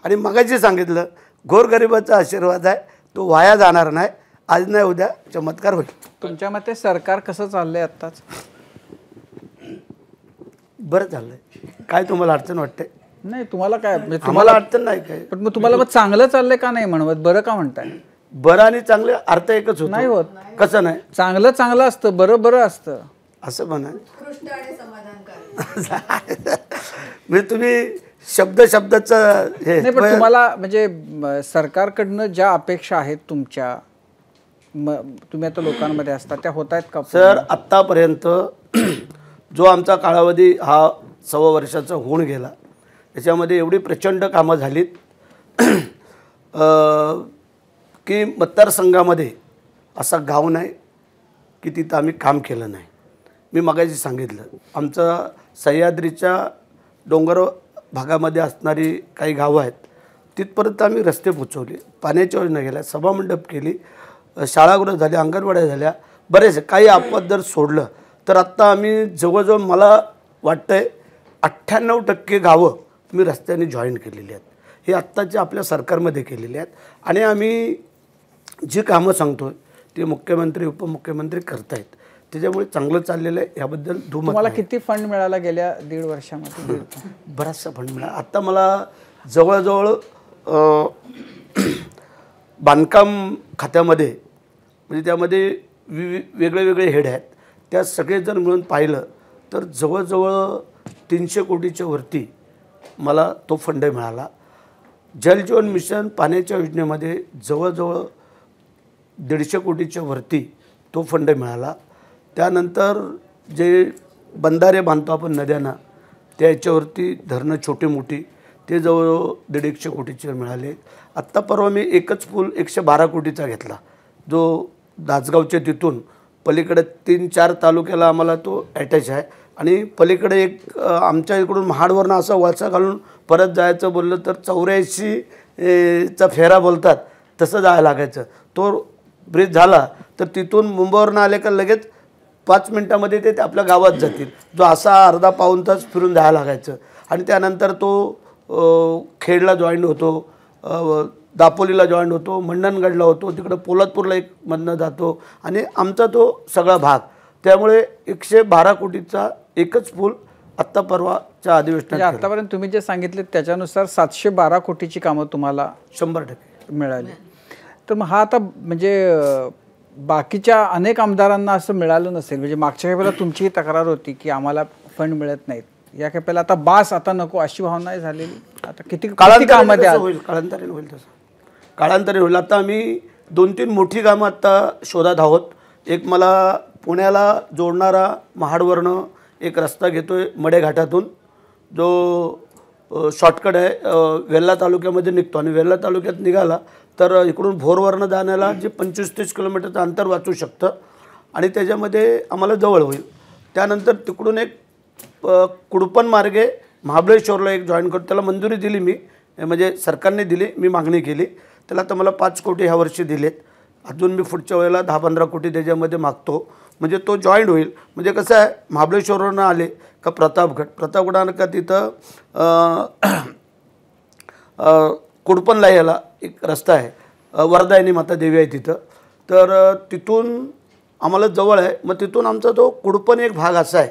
Speaker 3: आणि मगाशी सांगितलं गोरगरिबाचा आशीर्वाद आहे तो वाया जाणार नाही आज नाही उद्या चमत्कार होईल तुमच्या मते सरकार कसं चाललंय आत्ताच
Speaker 2: बरं चाललंय काय तुम्हाला अडचण वाटते नाही तुम्हाला काय तुम्हाला अडचण नाही काय पण मग तुम्हाला मग चांगलं चाललंय का नाही म्हणवत बरं का म्हणताय बरं आणि चांगलं अर्थ एकच होत नाही होत कसं नाही चांगलं चांगलं असतं बरं बरं असतं असं म्हणा
Speaker 3: म्हणजे तुम्ही शब्द शब्दाचं हे नाही पण तुम्हाला
Speaker 2: म्हणजे सरकारकडनं ज्या अपेक्षा आहेत तुमच्या तुम्ही आता लोकांमध्ये असता त्या होत आहेत का सर
Speaker 3: आत्तापर्यंत जो आमचा काळावधी हा सव्वा वर्षाचा होऊन गेला त्याच्यामध्ये एवढी प्रचंड कामं झालीत की मतदारसंघामध्ये असा गाव नाही की तिथं आम्ही काम केलं नाही मी मगाशी सांगितलं आमचं सह्याद्रीच्या डोंगर भागामध्ये असणारी काही गावं आहेत तिथपर्यंत आम्ही रस्ते पोचवले पाण्याची योजना केल्या सभामंडप केली शाळागृह झाल्या अंगणवाड्या झाल्या बरेच काही अपवाद जर सोडलं तर आत्ता आम्ही जवळजवळ मला वाटतं आहे अठ्ठ्याण्णव टक्के गावं मी रस्त्याने जॉईन केलेली आहेत हे आत्ताचे आपल्या सरकारमध्ये केलेले आहेत आणि आम्ही जी कामं सांगतो आहे ती मुख्यमंत्री उपमुख्यमंत्री करतायत त्याच्यामुळे चांगलं चाललेलं आहे याबद्दल मला किती फंड मिळाला
Speaker 2: गेल्या दीड वर्षामध्ये
Speaker 3: बराचसा फंड मिळाला आत्ता मला जवळजवळ बांधकाम खात्यामध्ये म्हणजे त्यामध्ये विवि वेगळे वेगळे हेड आहेत त्या सगळेजण मिळून पाहिलं तर जवळजवळ तीनशे कोटीच्या वरती मला तो फंड मिळाला जलजीवन मिशन पाण्याच्या योजनेमध्ये जवळजवळ दीडशे कोटीच्या वरती तो फंड मिळाला त्यानंतर जे बंधारे बांधतो आपण नद्यांना त्याच्यावरती धरणं छोटी मोठी ते जवळजवळ दीड एकशे कोटीचे मिळाले आत्ता परवा मी एकच पूल एकशे बारा कोटीचा घेतला जो दासगावच्या तिथून पलीकडे तीन चार तालुक्याला आम्हाला तो ॲटॅच आहे आणि पलीकडे एक आमच्या इकडून महाडवरनं असा वळसा घालून परत जायचं बोललं तर चौऱ्याऐंशीचा चा फेरा बोलतात तसं जायला लागायचं तो ब्रिज झाला तर तिथून मुंबईवरनं आले का लगेच पाच मिनटामध्ये ते आपल्या गावात जातील जो असा अर्धा पाऊन तास फिरून जायला लागायचं आणि त्यानंतर तो खेडला जॉईन होतो दापोलीला जॉईंट होतो मंडणगडला होतो तिकडं पोलादपूरला एक मधनं जातो आणि आमचा तो सगळा भाग त्यामुळे एकशे बारा कोटीचा एकच पूल आत्ता परवाच्या अधिवेशनात म्हणजे आत्तापर्यंत
Speaker 2: तुम्ही जे सांगितले त्याच्यानुसार सातशे बारा कोटीची कामं तुम्हाला शंभर टक्के मिळाली तर मग हा आता म्हणजे बाकीच्या अनेक आमदारांना असं मिळालं नसेल म्हणजे मागच्या खेपेला तुमचीही तक्रार होती की आम्हाला फंड मिळत नाहीत या खेपेला आता बास आता नको अशी भावना झालेली आता किती काम होईल
Speaker 3: होईल तसं काळांतरी होईल आता आम्ही दोन तीन मोठी कामं आत्ता शोधात आहोत एक मला पुण्याला जोडणारा महाडवरनं एक रस्ता घेतो आहे मडेघाटातून जो शॉर्टकट आहे वेल्ला तालुक्यामध्ये निघतो आणि वेल्ला तालुक्यात निघाला तर इकडून भोरवरनं जाण्याला जे पंचवीस तीस किलोमीटरचं अंतर वाचू शकतं आणि त्याच्यामध्ये आम्हाला जवळ होईल त्यानंतर तिकडून एक कुडपण मार्गे महाबळेश्वरला एक जॉईन करतो त्याला मंजुरी दिली मी म्हणजे सरकारने दिली मी मागणी केली त्याला तर मला पाच कोटी ह्या वर्षी दिलेत अजून मी पुढच्या वेळेला दहा पंधरा कोटी त्याच्यामध्ये मागतो म्हणजे तो जॉईंट होईल म्हणजे कसं आहे महाबळेश्वरवरनं आले का प्रतापगड प्रतापगडानं का तिथं कुडपणला याला एक रस्ता आहे वरदायनी माता देवी आहे तिथं तर तिथून आम्हाला जवळ आहे मग तिथून आमचा तो कुडपण एक भाग असा आहे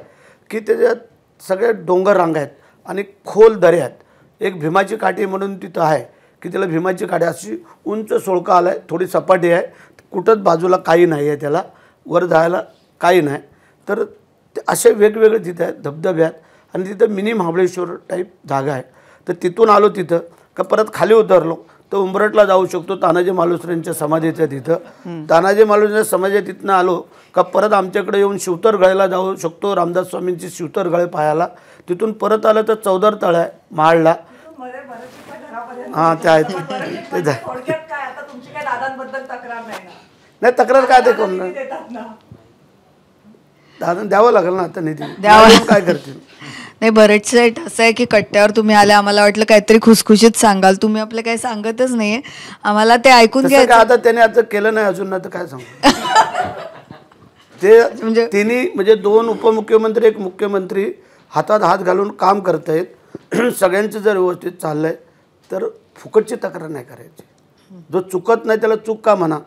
Speaker 3: की त्याच्यात सगळ्या डोंगर रांग आहेत आणि खोल दऱ्या आहेत एक भीमाची काठी म्हणून तिथं आहे की त्याला भीमाची काडी अशी उंच सोळका आला आहे थोडी सपाटी आहे कुठंच बाजूला काही नाही आहे त्याला वर जायला काही नाही तर ते असे वेगवेगळे तिथे आहेत धबधब्यात आणि तिथं मिनी महाबळेश्वर टाईप जागा आहे तर तिथून आलो तिथं का परत खाली उतरलो तर उंबरटला जाऊ शकतो तानाजी मालुसरेंच्या समाधीच्या तिथं तानाजी मालुसरेंच्या समाधी तिथनं आलो का परत आमच्याकडे येऊन गळेला जाऊ शकतो रामदास स्वामींची शिवतरगळे पाहायला तिथून परत आलं तर चौदर तळ आहे महाडला हा ते आहेत ते म्हणजे नाही तक्रार काय ते कोण दादा द्यावं लागेल ना आता नाही द्यावं. काय करतील
Speaker 6: नाही बरेचसे असं आहे की कट्ट्यावर तुम्ही आले आम्हाला वाटलं काहीतरी खुसखुशीत सांगाल तुम्ही आपलं काही सांगतच नाहीये आम्हाला ते ऐकून घ्या आता
Speaker 3: त्याने आता केलं नाही अजून ना तर काय सांगू ते म्हणजे- तिन्ही म्हणजे दोन उपमुख्यमंत्री एक मुख्यमंत्री हातात हात घालून काम करतायत सगळ्यांचं जर व्यवस्थित चाललंय तर फुकटची तक्रार नाही करायची जो चुकत नाही त्याला चूक का म्हणा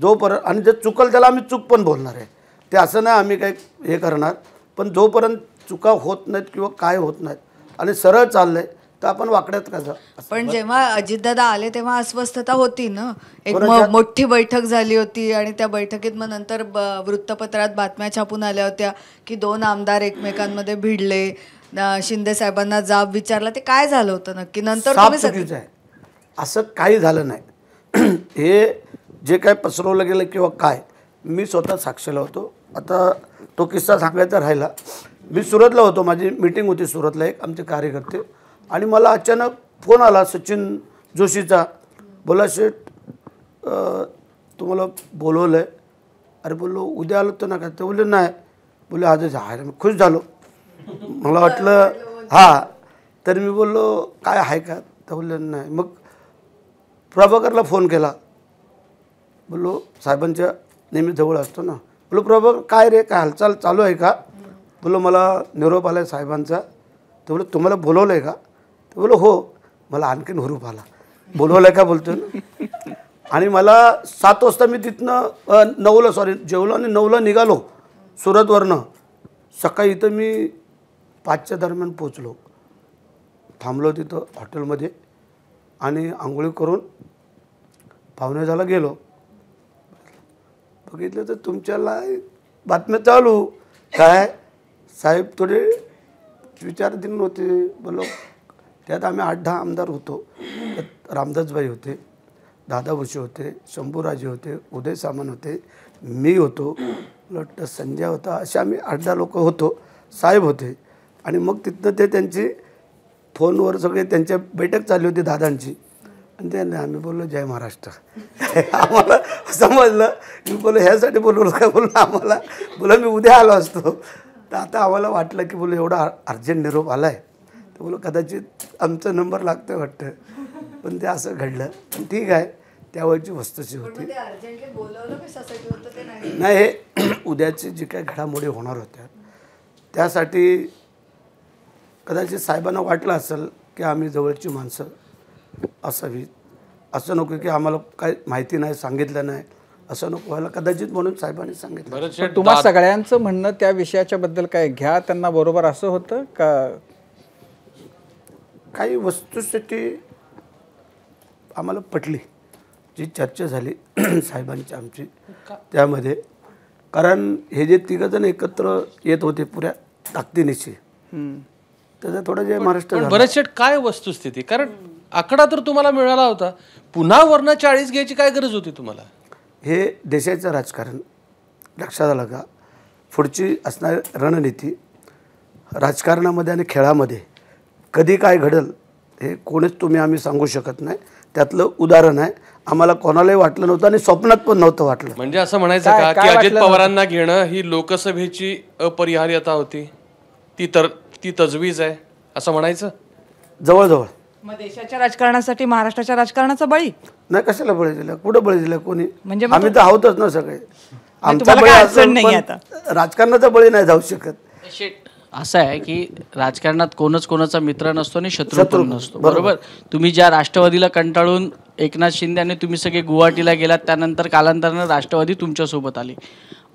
Speaker 3: जोपर्यंत आणि जे चुकल त्याला आम्ही चूक पण बोलणार आहे ते असं नाही आम्ही काही हे करणार पण जोपर्यंत चुका होत नाहीत किंवा काय होत नाहीत आणि सरळ चाललंय तर आपण वाकड्यात कसं पण जेव्हा अजितदादा
Speaker 6: आले तेव्हा अस्वस्थता होती ना एक मोठी बैठक झाली होती आणि त्या बैठकीत मग नंतर वृत्तपत्रात बातम्या छापून आल्या होत्या की दोन आमदार एकमेकांमध्ये भिडले शिंदे साहेबांना जाब विचारला ते काय झालं होतं नक्की नंतर आहे
Speaker 3: असं काही झालं नाही हे जे काय पसरवलं गेलं किंवा काय मी स्वतः साक्षीला होतो आता तो किस्सा सांगायचा राहिला मी सुरतला होतो माझी मीटिंग होती सुरतला एक आमचे कार्यकर्ते आणि मला अचानक फोन आला सचिन जोशीचा बोला शेठ तुम्हाला बोलवलं आहे अरे बोललो उद्या आलो तर नका ते बोलले नाही बोले आज आहे मी खुश झालो मला वाटलं हां तर मी बोललो काय आहे का तर बोललं नाही मग प्रभाकरला फोन केला बोललो साहेबांच्या नेहमी जवळ असतो ना बोलो प्रभाकर काय रे काय हालचाल चालू आहे का बोलो मला निरोप आला आहे साहेबांचा तर बोलो तुम्हाला बोलवलं आहे का तर बोलो हो मला आणखीन हुरूप आला बोलवलं आहे का बोलतो आणि मला सात वाजता मी तिथनं नऊला सॉरी जेवलो आणि नऊला निघालो सुरतवरनं सकाळी इथं मी पाचच्या दरम्यान पोचलो थांबलो तिथं हॉटेलमध्ये आणि आंघोळी करून पाहुणे झाला गेलो बघितलं तर तुमच्याला बातम्या चालू काय साहेब थोडे विचारधीन होते बोलो त्यात आम्ही आठ दहा आमदार होतो त्यात रामदासबाई होते दादा भुसे होते शंभूराजे होते उदय सामन होते मी होतो संध्या होता असे आम्ही आठ दहा लोक होतो साहेब होते आणि मग तिथनं ते त्यांची फोनवर सगळे त्यांच्या बैठक चालली होती दादांची आणि त्यांनी आम्ही बोललो जय महाराष्ट्र आम्हाला समजलं मी बोलो ह्यासाठी बोलवलं का बोललो आम्हाला बोला मी उद्या आलो असतो तर आता आम्हाला वाटलं की बोलू एवढा अर्जंट निरोप आला आहे तर बोलू कदाचित आमचा नंबर लागतो वाटतं पण ते असं घडलं ठीक आहे त्यावेळची वस्तूची होती नाही हे उद्याची जी काही घडामोडी होणार होत्या त्यासाठी कदाचित साहेबांना वाटलं असेल की आम्ही जवळची माणसं असावी असं नको की आम्हाला काय माहिती नाही सांगितलं नाही असं नको व्हायला कदाचित म्हणून साहेबांनी सांगितलं तुम्हाला सगळ्यांचं म्हणणं त्या विषयाच्या बद्दल काय घ्या त्यांना बरोबर असं होतं का काही वस्तुस्थिती आम्हाला पटली जी चर्चा झाली साहेबांची आमची त्यामध्ये कारण हे जे जण एकत्र येत होते पुऱ्या ताकदीनिशी त्याचं थोडं जे महाराष्ट्र
Speaker 4: बरेचशे काय वस्तुस्थिती कारण आकडा तर तुम्हाला मिळाला होता पुन्हा वर्ण चाळीस घ्यायची काय गरज होती तुम्हाला
Speaker 3: हे देशाचं राजकारण लक्षात आलं का पुढची असणारी रणनीती राजकारणामध्ये आणि खेळामध्ये कधी काय घडल हे कोणीच तुम्ही आम्ही सांगू शकत नाही त्यातलं उदाहरण आहे आम्हाला कोणालाही वाटलं नव्हतं आणि स्वप्नात पण नव्हतं वाटलं
Speaker 4: म्हणजे असं म्हणायचं का की अजित पवारांना घेणं ही लोकसभेची अपरिहार्यता होती ती तर ती तजवीज आहे असं म्हणायचं जवळजवळ
Speaker 5: मग देशाच्या राजकारणासाठी महाराष्ट्राच्या
Speaker 3: राजकारणाचा बळी नाही कशाला बळी दिला कुठं बळी दिला कोणी म्हणजे आम्ही तर आहोतच ना सगळे आमचा बळी नाही आता. राजकारणाचा बळी नाही जाऊ शकत
Speaker 7: असं आहे की राजकारणात कोणच कोणाचा मित्र नसतो आणि शत्रू नसतो बरोबर तुम्ही ज्या राष्ट्रवादीला कंटाळून एकनाथ शिंदे आणि तुम्ही सगळे गुवाहाटीला गेलात त्यानंतर कालांतरानं राष्ट्रवादी तुमच्यासोबत आली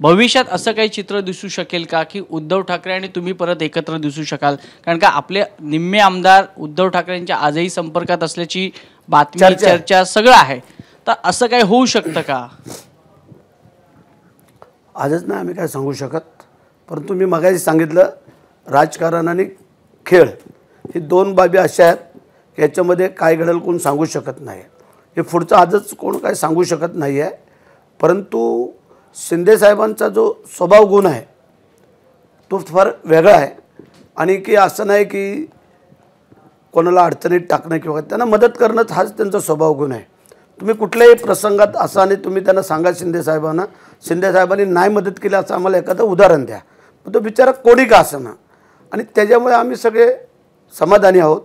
Speaker 7: भविष्यात असं काही चित्र दिसू शकेल का की उद्धव ठाकरे आणि तुम्ही परत एकत्र दिसू शकाल कारण का आपले निम्मे आमदार उद्धव ठाकरेंच्या आजही संपर्कात असल्याची बातमी चर्चा सगळं आहे तर असं काही होऊ शकतं का
Speaker 3: आजच नाही आम्ही काय सांगू शकत परंतु मी मगाशी सांगितलं राजकारण आणि खेळ ही दोन बाबी अशा आहेत याच्यामध्ये काय घडेल कोण सांगू शकत नाही हे पुढचं आजच कोण काय सांगू शकत नाही आहे परंतु शिंदेसाहेबांचा जो स्वभाव गुण आहे तो फार वेगळा आहे आणि की असं नाही की कोणाला अडचणीत टाकणं किंवा त्यांना मदत करणंच हाच त्यांचा स्वभाव गुण आहे तुम्ही कुठल्याही प्रसंगात असा आणि तुम्ही त्यांना सांगा शिंदेसाहेबांना शिंदेसाहेबांनी नाही मदत केली असं आम्हाला एखादं उदाहरण द्या मग तो बिचारा कोणी का असं ना आणि त्याच्यामुळे आम्ही सगळे समाधानी आहोत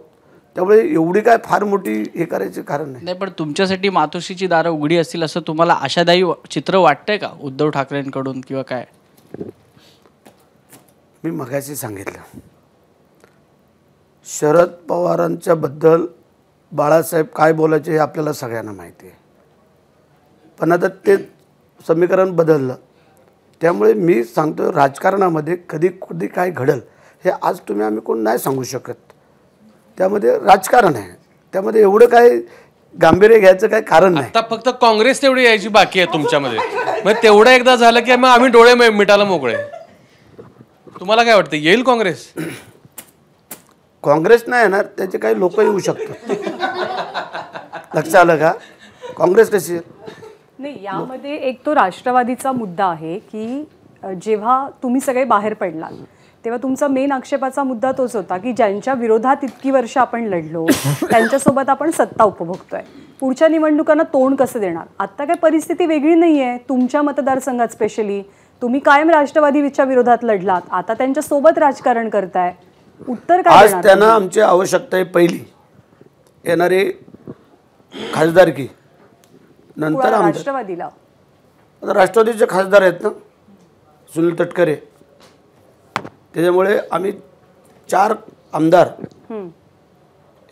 Speaker 3: त्यामुळे एवढी काय फार मोठी हे करायचे कारण नाही
Speaker 7: पण तुमच्यासाठी मातोश्रीची दारं उघडी असतील असं तुम्हाला आशादायी चित्र वाटतंय का उद्धव ठाकरेंकडून
Speaker 3: किंवा काय मी मगाशी सांगितलं शरद पवारांच्या बद्दल बाळासाहेब काय बोलायचे हे आपल्याला सगळ्यांना माहिती आहे पण आता ते समीकरण बदललं त्यामुळे मी सांगतो राजकारणामध्ये कधी कधी काय घडल हे आज तुम्ही आम्ही कोण नाही सांगू शकत त्यामध्ये राजकारण आहे त्यामध्ये एवढं काय गांभीर्य घ्यायचं काय कारण नाही
Speaker 4: आता फक्त काँग्रेस तेवढी यायची बाकी आहे तुमच्यामध्ये मग तेवढं एकदा झालं की मग आम्ही डोळे मिटायला मोकळे तुम्हाला काय वाटतं येईल काँग्रेस
Speaker 3: काँग्रेस नाही येणार त्याचे काही लोक येऊ शकतात लक्षात आलं का काँग्रेस कशी
Speaker 1: नाही यामध्ये एक तो राष्ट्रवादीचा मुद्दा आहे की जेव्हा तुम्ही सगळे बाहेर पडलात तेव्हा तुमचा मेन आक्षेपाचा मुद्दा तोच होता की ज्यांच्या विरोधात इतकी वर्ष आपण लढलो त्यांच्यासोबत आपण सत्ता उपभोगतोय पुढच्या निवडणुकांना तोंड कसं देणार आता काय परिस्थिती वेगळी नाही आहे तुमच्या मतदारसंघात स्पेशली तुम्ही कायम राष्ट्रवादीच्या विरोधात लढलात आता त्यांच्या सोबत राजकारण करताय उत्तर काय आज त्यांना आमची
Speaker 3: आवश्यकता आहे पहिली येणारे की नंतर
Speaker 1: राष्ट्रवादीला
Speaker 3: राष्ट्रवादीचे खासदार आहेत ना सुनील तटकरे त्याच्यामुळे आम्ही चार आमदार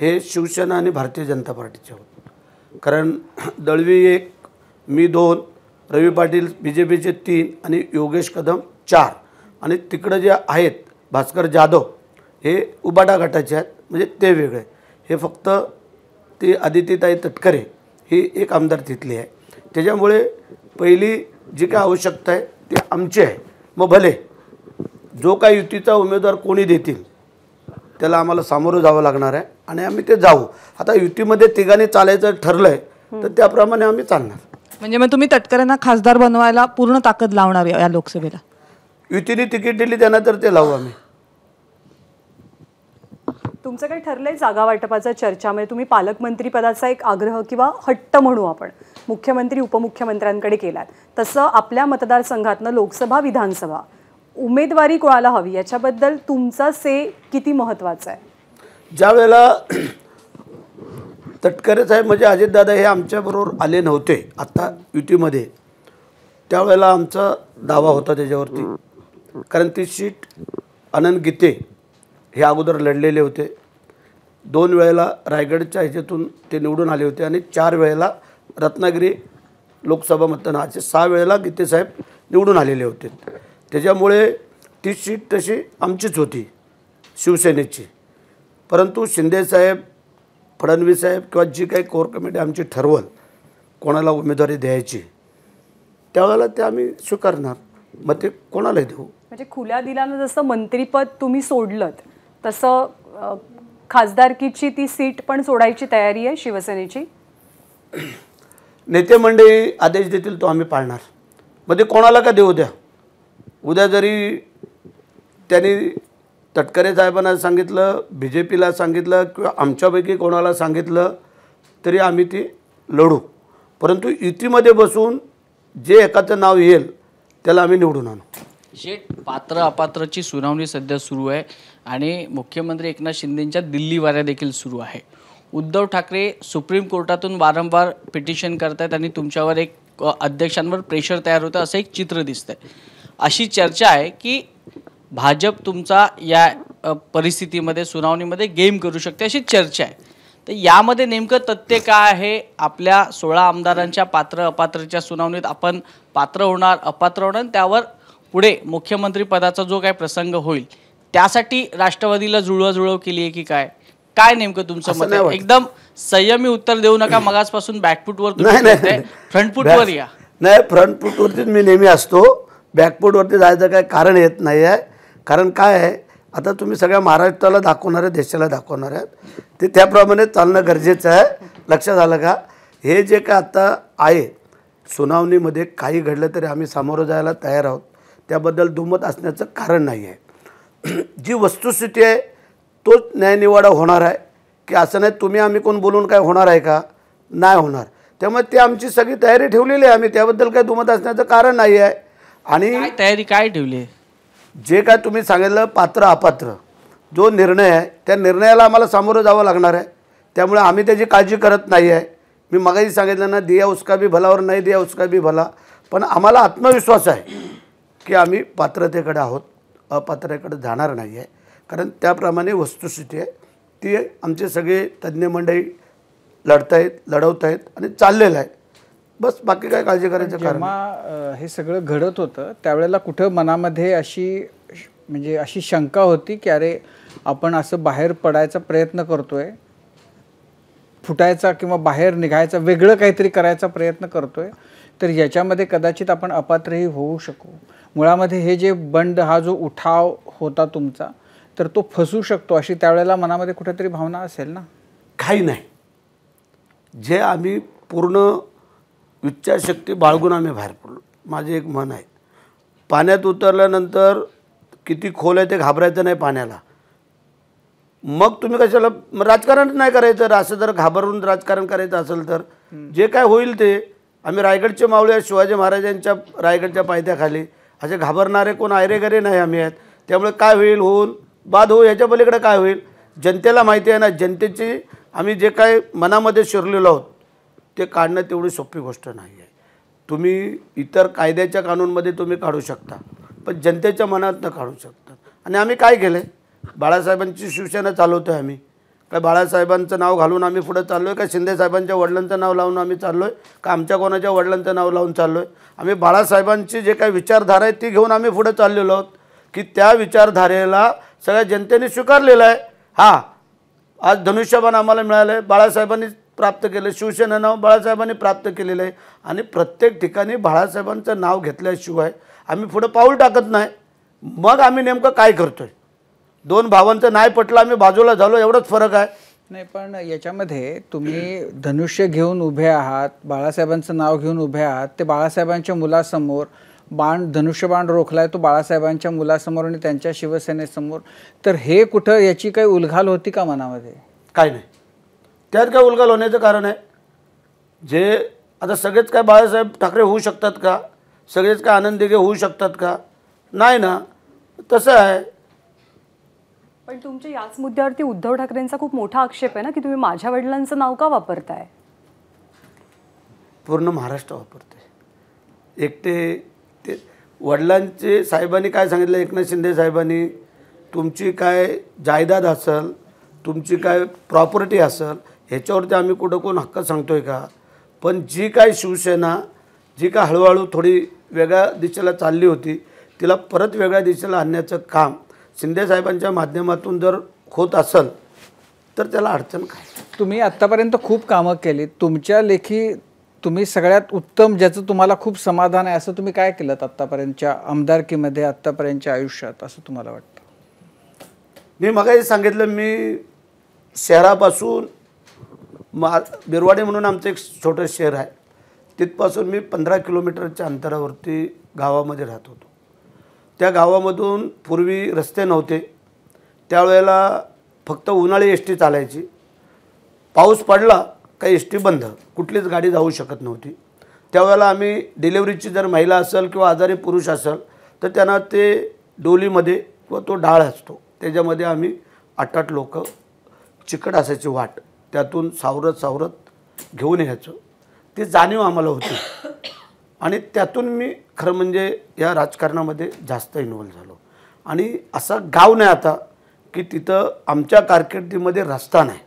Speaker 3: हे शिवसेना आणि भारतीय जनता पार्टीचे होते कारण दळवी एक मी दोन रवी पाटील बी जे पीचे तीन आणि योगेश कदम चार आणि तिकडं जे आहेत भास्कर जाधव हे उबाडा गटाचे आहेत म्हणजे ते वेगळे हे फक्त ती आदितीताई तटकरे ही एक आमदार तिथली आहे त्याच्यामुळे पहिली जी काय आवश्यकता आहे ती आमची आहे मग भले जो काय युतीचा उमेदवार कोणी देतील त्याला आम्हाला सामोरं जावं लागणार आहे आणि आम्ही ते जाऊ आता युतीमध्ये तिघांनी चालायचं ठरलंय तर त्याप्रमाणे आम्ही चालणार
Speaker 5: म्हणजे मग तुम्ही खासदार बनवायला पूर्ण ताकद लावणार
Speaker 3: या लोकसभेला युतीने तिकीट दिली त्यांना तर ते लावू आम्ही
Speaker 1: तुमचं काही ठरलंय जागा वाटपाचा चर्चा म्हणजे तुम्ही पालकमंत्री पदाचा एक आग्रह किंवा हट्ट म्हणू आपण मुख्यमंत्री उपमुख्यमंत्र्यांकडे केलात तसं आपल्या मतदारसंघातनं लोकसभा विधानसभा उमेदवारी कोणाला हवी याच्याबद्दल तुमचा से किती महत्त्वाचा आहे
Speaker 3: ज्या वेळेला तटकरे साहेब म्हणजे अजितदादा हे आमच्याबरोबर आले नव्हते आत्ता युतीमध्ये त्यावेळेला आमचा दावा होता त्याच्यावरती कारण ती सीट आनंद गीते हे अगोदर लढलेले होते दोन वेळेला रायगडच्या ह्याच्यातून ते निवडून आले होते आणि चार वेळेला रत्नागिरी लोकसभा मतदान असे सहा वेळेला गीतेसाहेब निवडून आलेले होते त्याच्यामुळे ती सीट तशी आमचीच होती शिवसेनेची परंतु शिंदेसाहेब फडणवीस साहेब किंवा जी काही कोर कमिटी आमची ठरवल कोणाला उमेदवारी द्यायची त्यावेळेला ते आम्ही स्वीकारणार मग ते कोणालाही देऊ
Speaker 1: म्हणजे खुल्या दिलानं जसं मंत्रीपद तुम्ही सोडलं तसं खासदारकीची ती सीट पण सोडायची तयारी आहे शिवसेनेची
Speaker 3: नेते मंडळी आदेश देतील तो आम्ही पाळणार मग ते कोणाला का देऊ द्या उद्या जरी त्यांनी तटकरे साहेबांना सांगितलं बी जे पीला सांगितलं किंवा आमच्यापैकी कोणाला सांगितलं तरी आम्ही ती लढू परंतु युतीमध्ये बसून जे एकाचं नाव येईल त्याला आम्ही निवडून आणू
Speaker 7: जे पात्र अपात्रची सुनावणी सध्या सुरू आहे आणि मुख्यमंत्री एकनाथ शिंदेंच्या दिल्ली वाऱ्या देखील सुरू आहे उद्धव ठाकरे सुप्रीम कोर्टातून वारंवार पिटिशन करतायत आणि तुमच्यावर एक अध्यक्षांवर प्रेशर तयार होतं असं एक चित्र दिसतंय अशी चर्चा आहे की भाजप तुमचा या परिस्थितीमध्ये सुनावणीमध्ये गेम करू शकते अशी चर्चा आहे तर यामध्ये नेमकं तथ्य काय आहे आपल्या सोळा आमदारांच्या पात्र अपात्रच्या सुनावणीत आपण पात्र होणार अपात्र होणार त्यावर पुढे मुख्यमंत्रीपदाचा जो काय प्रसंग होईल त्यासाठी राष्ट्रवादीला जुळवाजुळव केली आहे की काय काय नेमकं तुमचं मत आहे एकदम संयमी उत्तर देऊ नका मगासपासून बॅकफुटवर
Speaker 3: फ्रंटफुटवर या नाही फ्रंटफुटवरतीच मी नेहमी असतो बॅकफूटवरती जायचं काय कारण येत नाही आहे कारण काय आहे आता तुम्ही सगळ्या महाराष्ट्राला दाखवणार आहे देशाला दाखवणार आहेत ते त्याप्रमाणे चालणं गरजेचं आहे लक्षात आलं का हे जे काय आत्ता आहे सुनावणीमध्ये काही घडलं तरी आम्ही सामोरं जायला तयार आहोत त्याबद्दल दुमत असण्याचं कारण नाही आहे जी वस्तुस्थिती आहे तोच न्यायनिवाडा होणार आहे की असं नाही तुम्ही आम्ही कोण बोलून काय होणार आहे का नाही होणार त्यामुळे ती आमची सगळी तयारी ठेवलेली आहे आम्ही त्याबद्दल काही दुमत असण्याचं कारण नाही आहे आणि तयारी काय ठेवली जे काय तुम्ही सांगितलं पात्र अपात्र जो निर्णय आहे त्या निर्णयाला आम्हाला सामोरं जावं लागणार आहे त्यामुळे आम्ही त्याची काळजी करत नाही आहे मी मगाशी सांगितलं ना दिया उसका बी भलावर नाही दिया उसका बी भला पण आम्हाला आत्मविश्वास आहे की आम्ही पात्रतेकडे आहोत अपात्रतेकडे जाणार नाही आहे कारण त्याप्रमाणे वस्तुस्थिती आहे ती आमचे सगळे तज्ज्ञ मंडळी लढतायत लढवतायत आणि चाललेलं आहे बस बाकी काय काळजी करायचं
Speaker 2: जेव्हा हे सगळं घडत होतं त्यावेळेला कुठं मनामध्ये अशी म्हणजे अशी शंका होती की अरे आपण असं बाहेर पडायचा प्रयत्न करतोय फुटायचा किंवा बाहेर निघायचा वेगळं काहीतरी करायचा प्रयत्न करतोय तर याच्यामध्ये कदाचित आपण अपात्रही होऊ शकू मुळामध्ये हे जे बंड हा जो उठाव होता तुमचा तर तो फसू शकतो अशी त्यावेळेला मनामध्ये कुठेतरी भावना असेल ना
Speaker 3: काही नाही जे आम्ही पूर्ण इच्छाशक्ती बाळगून आम्ही बाहेर पडलो माझे एक मन आहे पाण्यात उतरल्यानंतर किती खोल आहे ते घाबरायचं नाही पाण्याला मग तुम्ही कशाला राजकारण नाही करायचं असं जर घाबरून राजकारण करायचं असेल तर जे काय होईल ते आम्ही रायगडचे मावळे शिवाजी महाराजांच्या रायगडच्या पायथ्याखाली असे घाबरणारे कोण आयरेगरे नाही आम्ही आहेत त्यामुळे काय होईल होऊन बाद होऊ ह्याच्या पलीकडे काय होईल जनतेला माहिती आहे ना जनतेची आम्ही जे काय मनामध्ये शिरलेलो आहोत ते काढणं तेवढी सोपी गोष्ट नाही आहे तुम्ही इतर कायद्याच्या कानूनमध्ये तुम्ही काढू शकता पण जनतेच्या मनात न काढू शकता आणि आम्ही काय केलं आहे बाळासाहेबांची शिवसेना चालवतो आहे आम्ही काय बाळासाहेबांचं नाव घालून आम्ही पुढं चाललो आहे का शिंदेसाहेबांच्या वडिलांचं नाव लावून आम्ही चाललो आहे का आमच्या कोणाच्या वडिलांचं नाव लावून चाललो आहे आम्ही बाळासाहेबांची जे काही विचारधारा आहे ती घेऊन आम्ही पुढं चाललेलो आहोत की त्या विचारधारेला सगळ्या जनतेने स्वीकारलेलं आहे हां आज धनुष्यबाण आम्हाला मिळालं आहे बाळासाहेबांनी प्राप्त केलं शिवसेना नाव बाळासाहेबांनी प्राप्त केलेलं आहे आणि प्रत्येक ठिकाणी बाळासाहेबांचं नाव घेतल्याशिवाय आम्ही पुढं पाऊल टाकत नाही मग आम्ही नेमकं काय करतो आहे दोन भावांचं नाही पटलं आम्ही बाजूला झालो एवढंच फरक आहे
Speaker 2: नाही पण याच्यामध्ये तुम्ही
Speaker 3: धनुष्य घेऊन
Speaker 2: उभे आहात बाळासाहेबांचं नाव घेऊन उभे आहात ते बाळासाहेबांच्या मुलासमोर बाण रोखला रोखलाय तो बाळासाहेबांच्या मुलासमोर आणि त्यांच्या शिवसेनेसमोर तर हे कुठं याची काही उलघाल होती का मनामध्ये
Speaker 3: काय नाही त्यात काय उलगाल होण्याचं कारण आहे जे आता सगळेच काय बाळासाहेब ठाकरे होऊ शकतात का सगळेच काय आनंद दिघे होऊ शकतात का नाही ना तसं आहे
Speaker 1: पण तुमच्या याच मुद्द्यावरती उद्धव ठाकरेंचा खूप मोठा आक्षेप आहे ना की तुम्ही माझ्या वडिलांचं नाव का वापरताय
Speaker 3: पूर्ण महाराष्ट्र वापरते एकटे ते वडिलांचे साहेबांनी काय सांगितलं एकनाथ शिंदे साहेबांनी तुमची काय जायदाद असेल तुमची काय प्रॉपर्टी असेल ह्याच्यावरती आम्ही कुठं कोण हक्क सांगतो आहे का पण जी काय शिवसेना जी काय हळूहळू थोडी वेगळ्या दिशेला चालली होती तिला परत वेगळ्या दिशेला आणण्याचं काम शिंदेसाहेबांच्या माध्यमातून जर होत असेल तर त्याला अडचण काय तुम्ही आत्तापर्यंत खूप कामं केली तुमच्या
Speaker 2: लेखी तुम्ही सगळ्यात उत्तम ज्याचं तुम्हाला खूप समाधान आहे असं तुम्ही काय केलं आत्तापर्यंतच्या आमदारकीमध्ये आत्तापर्यंतच्या आयुष्यात असं तुम्हाला वाटतं
Speaker 3: मी मग सांगितलं मी शहरापासून मा बिरवाडे म्हणून आमचं एक छोटं शहर आहे तिथपासून मी पंधरा किलोमीटरच्या अंतरावरती गावामध्ये राहत होतो त्या गावामधून पूर्वी रस्ते नव्हते त्यावेळेला फक्त उन्हाळी एस टी चालायची पाऊस पडला का एस टी बंद कुठलीच गाडी जाऊ शकत नव्हती त्यावेळेला आम्ही डिलेवरीची जर महिला असेल किंवा आजारी पुरुष असेल तर त्यांना ते डोलीमध्ये किंवा तो डाळ असतो त्याच्यामध्ये आम्ही आठ आठ लोक चिकट असायची वाट त्यातून सावरत सावरत घेऊन यायचं ती जाणीव आम्हाला होती आणि त्यातून मी खरं म्हणजे या राजकारणामध्ये जास्त इन्व्हॉल्व झालो आणि असा गाव नाही आता की तिथं आमच्या कारकिर्दीमध्ये रस्ता नाही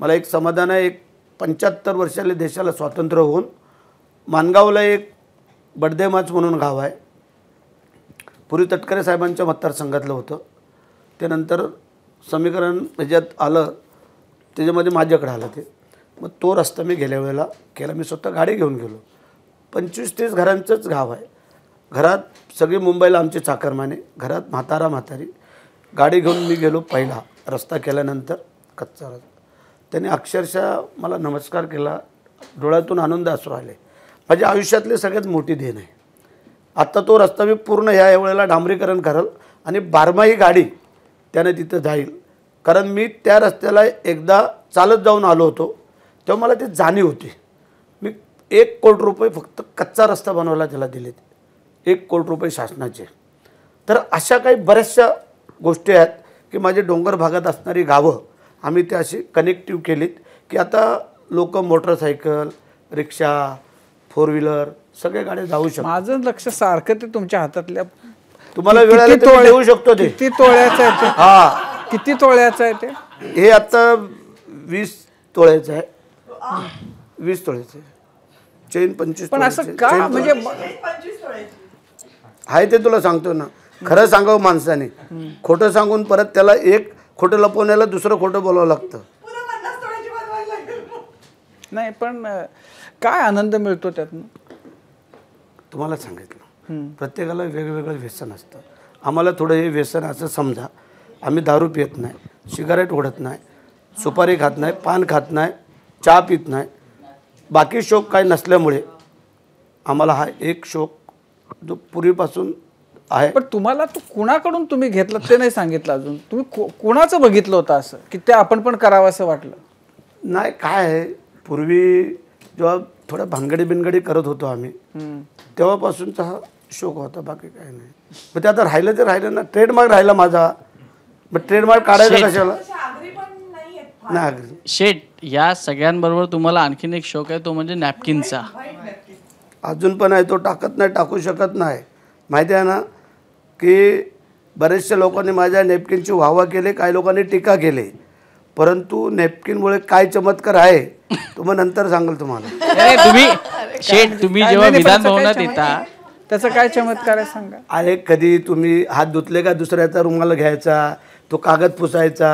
Speaker 3: मला एक समाधान आहे एक पंच्याहत्तर वर्षाला देशाला स्वातंत्र्य होऊन मानगावला एक बडदेमाच म्हणून गाव आहे पूर्वी तटकरे साहेबांच्या मतदारसंघातलं होतं त्यानंतर समीकरण ह्याच्यात आलं त्याच्यामध्ये माझ्याकडे आलं ते मग तो रस्ता मी गेल्या वेळेला केला मी स्वतः गाडी घेऊन गेलो पंचवीस तीस घरांचंच गाव आहे घरात सगळे मुंबईला आमचे चाकरमाने घरात म्हातारा म्हातारी गाडी घेऊन मी गेलो पहिला रस्ता केल्यानंतर कच्चा रस्ता त्यांनी अक्षरशः मला नमस्कार केला डोळ्यातून आनंद असू आले माझ्या आयुष्यातली सगळ्यात मोठी देण आहे आत्ता तो रस्ता मी पूर्ण ह्या वेळेला डांबरीकरण करेल आणि बारमाही गाडी त्याने तिथं जाईल कारण मी त्या रस्त्याला एकदा चालत जाऊन आलो होतो तेव्हा मला ती जाणीव होती मी एक कोटी रुपये फक्त कच्चा रस्ता बनवायला त्याला दिलेत एक कोटी रुपये शासनाचे तर अशा काही बऱ्याचशा गोष्टी आहेत की माझे डोंगर भागात असणारी गावं आम्ही ते अशी कनेक्टिव्ह केलीत की आता लोक मोटरसायकल रिक्षा फोर व्हीलर सगळ्या गाड्या जाऊ शकतात माझं लक्ष सारखं ते तुमच्या हातातल्या तुम्हाला वेळ येऊ शकतो ते तोळ्याचं हा किती तोळ्याचं आहे ते हे आता वीस तोळ्याचं आहे वीस तोळ्याचं आहे चेन पंचवीस पण असं का म्हणजे आहे ते तुला सांगतो ना खरं सांगावं माणसाने खोटं सांगून परत त्याला एक खोटं लपवण्याला दुसरं खोटं बोलावं लागतं
Speaker 2: नाही पण काय आनंद मिळतो त्यातून
Speaker 3: तुम्हाला सांगितलं प्रत्येकाला वेगवेगळं व्यसन असतं आम्हाला थोडं हे व्यसन असं समजा आम्ही दारू पित नाही सिगारेट ओढत नाही सुपारी खात नाही पान खात नाही चहा पित नाही बाकी शोक काही नसल्यामुळे आम्हाला हा एक शोक जो पूर्वीपासून आहे पण तुम्हाला तो कुणाकडून तुम्ही घेतला ते नाही सांगितलं अजून तुम्ही को कोणाचं बघितलं होतं असं की ते आपण पण करावं असं वाटलं नाही काय आहे पूर्वी जेव्हा थोडं भांगडी बिनगडी करत होतो आम्ही तेव्हापासूनचा हा शोक होता बाकी काय नाही मग ते आता राहिलं ते राहिलं ना ट्रेडमार्क राहिला माझा ट्रेडमार्क काढायचा
Speaker 7: कशाला शेट या सगळ्यांबरोबर तुम्हाला आणखीन एक शौक
Speaker 3: आहे तो म्हणजे नॅपकिनचा अजून पण आहे तो टाकत नाही टाकू शकत नाही माहिती आहे ना की बरेचशा लोकांनी माझ्या नेपकिनची वाहवा केले काही लोकांनी टीका केली परंतु नेपकिनमुळे काय चमत्कार आहे तो मग नंतर सांगाल तुम्हाला तुम्ही
Speaker 2: शेट तुम्ही जेव्हा विधान भवनात येता त्याचा काय चमत्कार आहे सांगा
Speaker 3: अरे कधी तुम्ही हात धुतले का दुसऱ्याचा रुमाला घ्यायचा तो कागद पुसायचा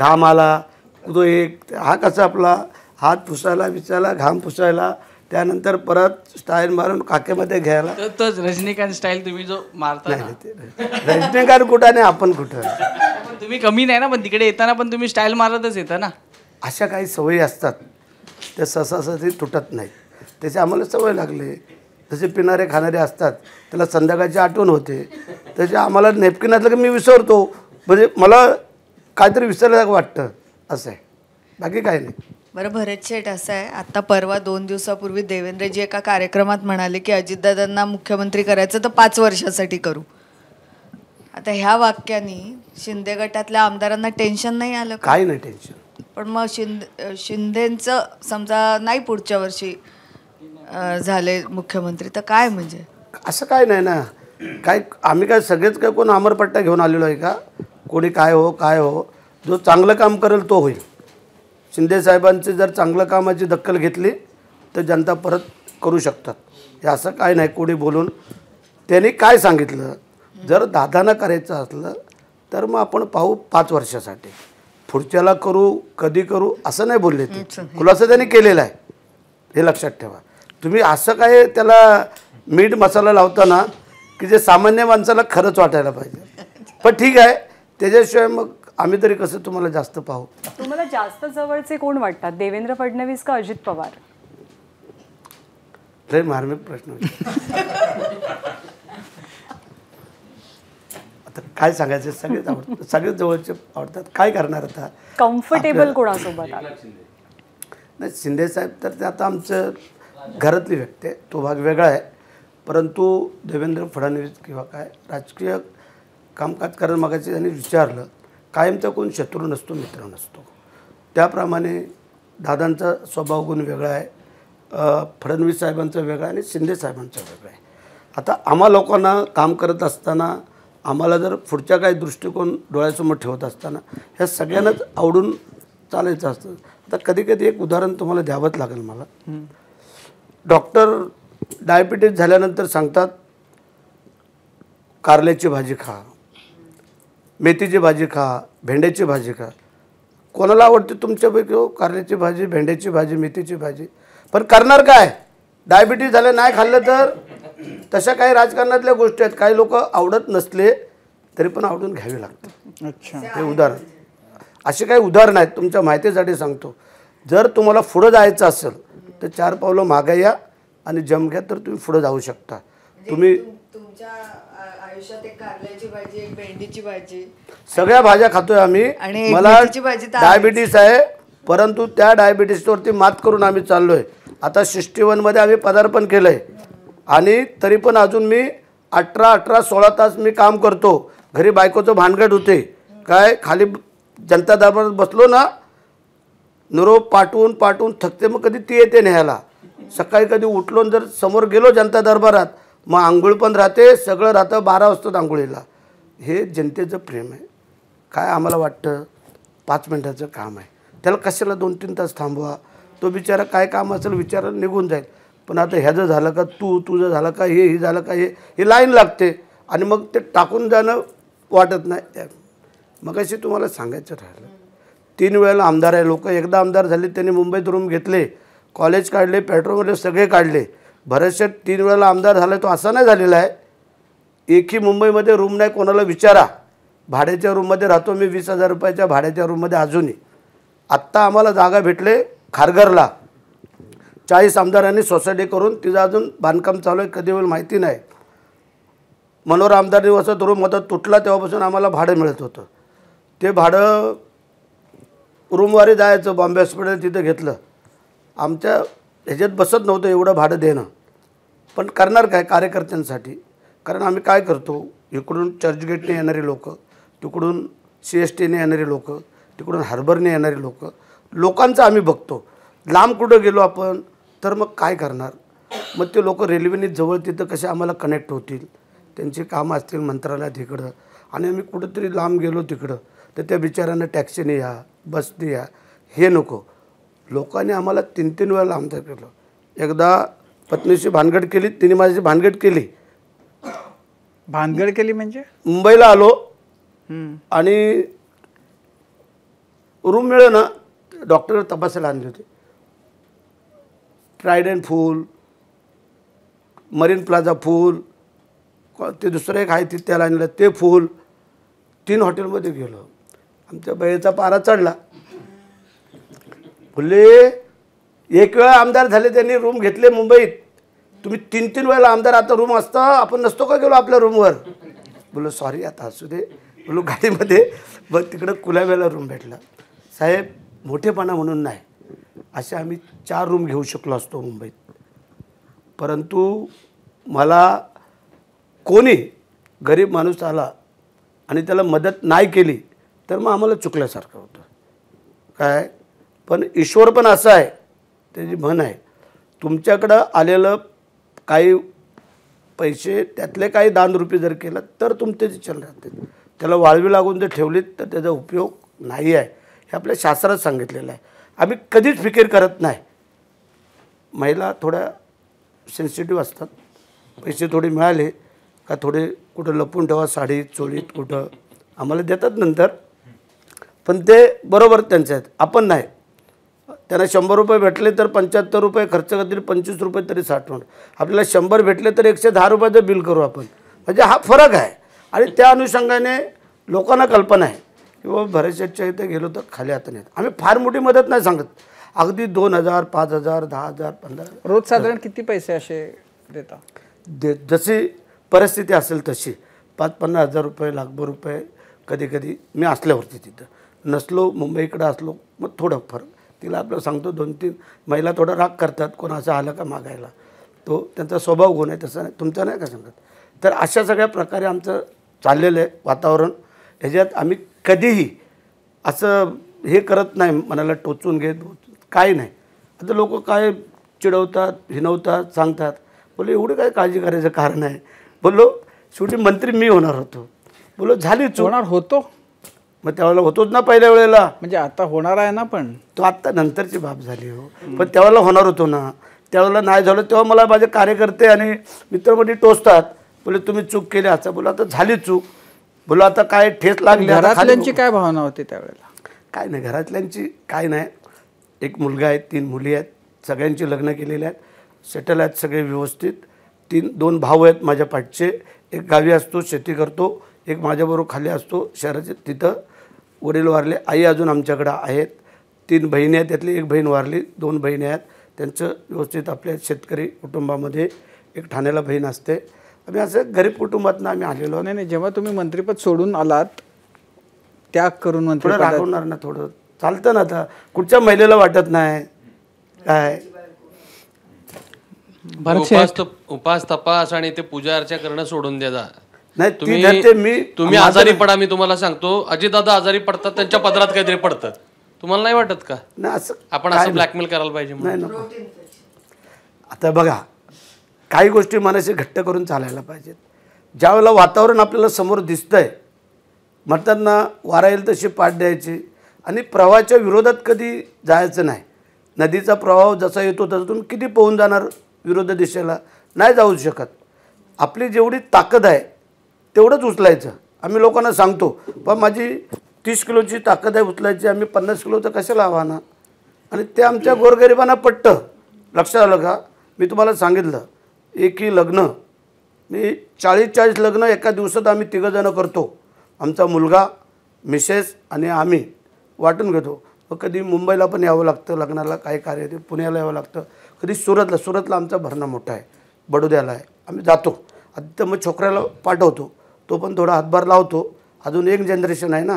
Speaker 3: घाम आला तो एक हा कसा आपला हात पुसायला विचारला घाम पुसायला त्यानंतर परत स्टाईल मारून काकेमध्ये घ्यायला
Speaker 7: तोच रजनीकांत स्टाईल तुम्ही जो मारता
Speaker 3: रजनीकांत कुठं नाही आपण कुठं
Speaker 7: तुम्ही कमी नाही ना पण तिकडे येताना पण तुम्ही स्टाईल मारतच येता ना
Speaker 3: अशा काही सवयी असतात त्या सहसासहजी तुटत नाही त्याची आम्हाला सवय लागली जसे पिणारे खाणारे असतात त्याला संध्याकाळची आठवण होते त्याची आम्हाला नेपकिन असलं की मी विसरतो म्हणजे मला काहीतरी विसरल्यासारखं वाटतं असं आहे बाकी काय नाही
Speaker 6: बरं भरत शेठ असं आहे आता परवा दोन दिवसापूर्वी देवेंद्रजी एका कार्यक्रमात म्हणाले की अजितदादांना मुख्यमंत्री करायचं तर पाच वर्षासाठी करू आता ह्या वाक्याने शिंदे गटातल्या आमदारांना टेन्शन नाही आलं काय
Speaker 3: नाही टेन्शन
Speaker 6: पण मग शिंदे शिंदेचं समजा नाही पुढच्या वर्षी झाले मुख्यमंत्री तर काय म्हणजे
Speaker 3: असं काय नाही ना काय आम्ही काय सगळेच काय कोण अमरपट्टा घेऊन आलेलो आहे का कोणी काय हो काय हो जो चांगलं काम करेल तो होईल शिंदेसाहेबांची जर चांगलं कामाची दखल घेतली तर जनता परत करू शकतात हे असं काय नाही कोणी बोलून त्यांनी काय सांगितलं जर दादानं करायचं असलं तर मग आपण पाहू पाच वर्षासाठी पुढच्याला करू कधी करू असं नाही बोलले ते खुलासा त्यांनी केलेला आहे हे लक्षात ठेवा तुम्ही असं काय त्याला मीठ मसाला लावताना की जे सामान्य माणसाला खरंच वाटायला पाहिजे पण ठीक आहे त्याच्याशिवाय मग आम्ही तरी कसं तुम्हाला जास्त पाहू
Speaker 1: तुम्हाला जास्त जवळचे कोण वाटतात देवेंद्र फडणवीस का अजित पवार
Speaker 3: लय मार्मिक प्रश्न आता काय सांगायचं सगळेच आवडतात सगळेच जवळचे आवडतात काय करणार आता कम्फर्टेबल
Speaker 5: कोणासोबत
Speaker 3: नाही शिंदे साहेब तर ते आता आमचं घरातली व्यक्ती आहे तो भाग वेगळा आहे परंतु देवेंद्र फडणवीस किंवा काय राजकीय कामकाज करायला मागायचं त्यांनी विचारलं कायमचा कोण शत्रू नसतो मित्र नसतो त्याप्रमाणे दादांचा स्वभाव गुण वेगळा आहे फडणवीस साहेबांचा वेगळा आहे आणि शिंदे साहेबांचा वेगळा आहे आता आम्हा लोकांना काम करत असताना आम्हाला जर पुढच्या काही दृष्टिकोन डोळ्यासमोर ठेवत असताना ह्या सगळ्यांनाच आवडून चालायचं असतं आता कधी कधी एक उदाहरण तुम्हाला द्यावंच लागेल मला डॉक्टर डायबिटीज झाल्यानंतर सांगतात कारल्याची भाजी खा मेथीची भाजी खा भेंड्याची भाजी खा कोणाला आवडते तुमच्यापैकी हो कारल्याची भाजी भेंड्याची भाजी मेथीची भाजी पण करणार काय डायबिटीज झालं नाही खाल्लं तर तशा काही राजकारणातल्या गोष्टी आहेत काही लोक आवडत नसले तरी पण आवडून घ्यावी लागते अच्छा हे उदाहरण असे काही उदाहरण आहेत तुमच्या माहितीसाठी सांगतो जर तुम्हाला पुढं जायचं असेल तर चार पावलं मागे या आणि जम घ्या तर तुम्ही पुढं जाऊ शकता म्हणजे तुम्ही
Speaker 6: भेंडीची भाजी
Speaker 3: सगळ्या भाज्या खातोय आम्ही आणि मला डायबिटीस आहे परंतु त्या वरती मात करून आम्ही चाललोय आता सिक्स्टी मध्ये आम्ही पदार्पण केलंय आणि तरी पण अजून मी अठरा अठरा सोळा तास मी काम करतो घरी बायकोचं भानगड होते काय खाली जनता दरबारात बसलो ना निरोप पाठवून पाठवून थकते मग कधी ती येते न्यायला सकाळी कधी उठलो जर समोर गेलो जनता दरबारात मग आंघोळ पण राहते सगळं राहतं बारा वाजता आंघोळीला हे जनतेचं प्रेम आहे काय आम्हाला वाटतं पाच मिनटाचं काम आहे त्याला कशाला दोन तीन तास थांबवा तो बिचारा काय काम असेल विचारा निघून जाईल पण आता ह्याचं झालं का तू तुझं झालं का हे हे झालं का हे हे लाईन लागते आणि मग ते टाकून जाणं वाटत नाही मग अशी तुम्हाला सांगायचं राहिलं तीन वेळेला आमदार आहे लोक एकदा आमदार झाले त्यांनी मुंबईत रूम घेतले कॉलेज काढले पेट्रोलमध्ये सगळे काढले बरेचसे तीन वेळेला आमदार झाले तो असा नाही झालेला आहे एकही मुंबईमध्ये रूम नाही कोणाला विचारा भाड्याच्या रूममध्ये राहतो मी वीस हजार रुपयाच्या भाड्याच्या रूममध्ये अजूनही आत्ता आम्हाला जागा भेटले खारघरला चाळीस आमदारांनी सोसायटी करून तिचं अजून बांधकाम चालू आहे कधी होईल माहिती नाही मनोहर आमदारने वसत रूम होता तुटला तेव्हापासून आम्हाला भाडं मिळत होतं ते भाडं रूमवारी जायचं बॉम्बे हॉस्पिटल तिथं घेतलं आमच्या ह्याच्यात बसत नव्हतं एवढं भाडं देणं पण करणार काय कार्यकर्त्यांसाठी कारण आम्ही काय करतो इकडून चर्चगेटने येणारे लोक तिकडून सी एस टीने येणारे लोक तिकडून हार्बरने येणारे लोक लोकांचं आम्ही बघतो लांब कुठं गेलो आपण तर मग काय करणार मग ते लोक रेल्वेने जवळ तिथं कसे आम्हाला कनेक्ट होतील त्यांची कामं असतील मंत्रालयात इकडं आणि आम्ही कुठंतरी लांब गेलो तिकडं तर त्या बिचाऱ्यांना टॅक्सीने या बसने या हे नको लोकांनी आम्हाला तीन तीन वेळा लांब केलं एकदा पत्नीशी भानगड केली तिने माझ्याशी भानगड केली भानगड केली म्हणजे मुंबईला आलो आणि रूम मिळ ना डॉक्टर तपासायला आणले होते ट्रायडेंट फूल मरीन प्लाझा फूल ते दुसरं एक आहे ते त्याला आणलं ते फूल तीन हॉटेलमध्ये गेलो आमच्या बयाचा पारा चढला फुले एक वेळा आमदार झाले त्यांनी रूम घेतले मुंबईत तुम्ही तीन तीन वेळेला आमदार आता रूम असता आपण नसतो का गेलो आपल्या रूमवर बोललो सॉरी आता असू दे बोलू गाडीमध्ये मग तिकडं कुलाव्याला रूम भेटला साहेब मोठेपणा म्हणून नाही असे आम्ही चार रूम घेऊ शकलो असतो मुंबईत परंतु मला कोणी गरीब माणूस आला आणि त्याला मदत नाही केली तर मग आम्हाला चुकल्यासारखं होतं काय पण ईश्वर पण असा आहे त्याची म्हण आहे तुमच्याकडं आलेलं काही पैसे त्यातले काही दान जर केलं तर तुमचे चल राहते त्याला वाळवी लागून जर ठेवलीत तर त्याचा उपयोग नाही आहे हे आपल्या शास्त्रात सांगितलेलं आहे आम्ही कधीच फिकीर करत नाही महिला थोड्या सेन्सिटिव्ह असतात पैसे थोडे मिळाले का थोडे कुठं लपून ठेवा साडी चोळीत कुठं आम्हाला देतात नंतर पण ते बरोबर त्यांचे आहेत आपण नाही त्यांना शंभर रुपये भेटले तर पंच्याहत्तर रुपये खर्च करतील पंचवीस रुपये तरी साठवण आपल्याला शंभर भेटले तर एकशे दहा रुपयाचं बिल करू आपण म्हणजे हा फरक आहे आणि त्या अनुषंगाने लोकांना कल्पना आहे की बाबा इथे गेलो तर खाली आता नाही आम्ही फार मोठी मदत नाही सांगत अगदी दोन हजार पाच हजार दहा हजार पंधरा रोज साधारण किती पैसे असे देता दे जशी परिस्थिती असेल तशी पाच पन्नास हजार रुपये लाखभर रुपये कधी कधी मी असल्यावरती तिथं नसलो मुंबईकडं असलो मग थोडं फरक तिला आपलं सांगतो दोन तीन महिला थोडा राग करतात कोण असं आलं का मागायला तो त्यांचा स्वभाव गुण आहे तसं तुमचा नाही का सांगत तर अशा सगळ्या प्रकारे आमचं चाललेलं आहे वातावरण ह्याच्यात आम्ही कधीही असं हे करत नाही मनाला टोचून घेत काय नाही आता लोक काय चिडवतात हिनवतात सांगतात बोललो एवढी काय काळजी करायचं कारण आहे बोललो शेवटी मंत्री मी होणार होतो बोलो झाली होणार होतो मग त्यावेळेला होतोच ना पहिल्या वेळेला म्हणजे आता होणार आहे ना पण तो आत्ता नंतरची बाब झाली हो पण त्यावेळेला होणार होतो ना त्यावेळेला नाही झालं तेव्हा मला माझे कार्यकर्ते आणि मित्रमंडळी टोचतात बोले तुम्ही चूक केली असं बोला आता झाली चूक बोला आता काय ठेस लागली घरातल्यांची
Speaker 2: काय भावना होती त्यावेळेला
Speaker 3: काय नाही घरातल्यांची काय नाही एक मुलगा आहे तीन मुली आहेत सगळ्यांची लग्न केलेली आहेत सेटल आहेत सगळे व्यवस्थित तीन दोन भाऊ आहेत माझ्या पाठचे एक गावी असतो शेती करतो एक माझ्याबरोबर खाली असतो शहराचे तिथं वडील वारले आई अजून आमच्याकडं आहेत तीन बहिणी आहेत त्यातली एक बहीण वारली दोन बहिणी आहेत त्यांचं व्यवस्थित आपल्या शेतकरी कुटुंबामध्ये एक ठाण्याला बहीण असते आम्ही असं गरीब ना आम्ही आलेलो नाही नाही जेव्हा तुम्ही मंत्रीपद सोडून आलात त्याग करून मंत्री राखवणार ना थोडं चालतं ना आता कुठच्या महिलेला वाटत नाही काय
Speaker 4: उपास तपास आणि ते पूजा अर्चा करणं सोडून द्या
Speaker 3: नाही तुम्ही मी तुम्ही आजारी पडा
Speaker 4: मी तुम्हाला सांगतो दादा आजारी पडतात त्यांच्या पदरात काहीतरी पडतात तुम्हाला नाही वाटत का नाही असं आपण असं ब्लॅकमेल करायला पाहिजे नाही ना
Speaker 3: आता बघा काही गोष्टी मनाशी घट्ट करून चालायला पाहिजेत ज्यावेळेला वातावरण आपल्याला समोर दिसतंय म्हणतात ना वारा येईल तशी पाठ द्यायची आणि प्रवाहाच्या विरोधात कधी जायचं नाही नदीचा प्रवाह जसा येतो तसा तुम्ही किती पोहून जाणार विरोध दिशेला नाही जाऊ शकत आपली जेवढी ताकद आहे तेवढंच उचलायचं आम्ही लोकांना सांगतो पण माझी तीस किलोची ताकद आहे उचलायची आम्ही पन्नास किलो तर कशाला ना आणि ते आमच्या गोरगरिबांना पटतं लक्षात आलं का मी तुम्हाला सांगितलं एकी लग्न मी चाळीस चाळीस लग्न एका दिवसात आम्ही तिघंजणं करतो आमचा मुलगा मिसेस आणि आम्ही वाटून घेतो मग कधी मुंबईला पण यावं लागतं लग्नाला काय कार्य ते पुण्याला यावं लागतं कधी सुरतला सुरतला आमचा भरणा मोठा आहे बडोद्याला आहे आम्ही जातो आता मग छोकऱ्याला पाठवतो तो पण थोडा हातभार लावतो अजून एक जनरेशन आहे ना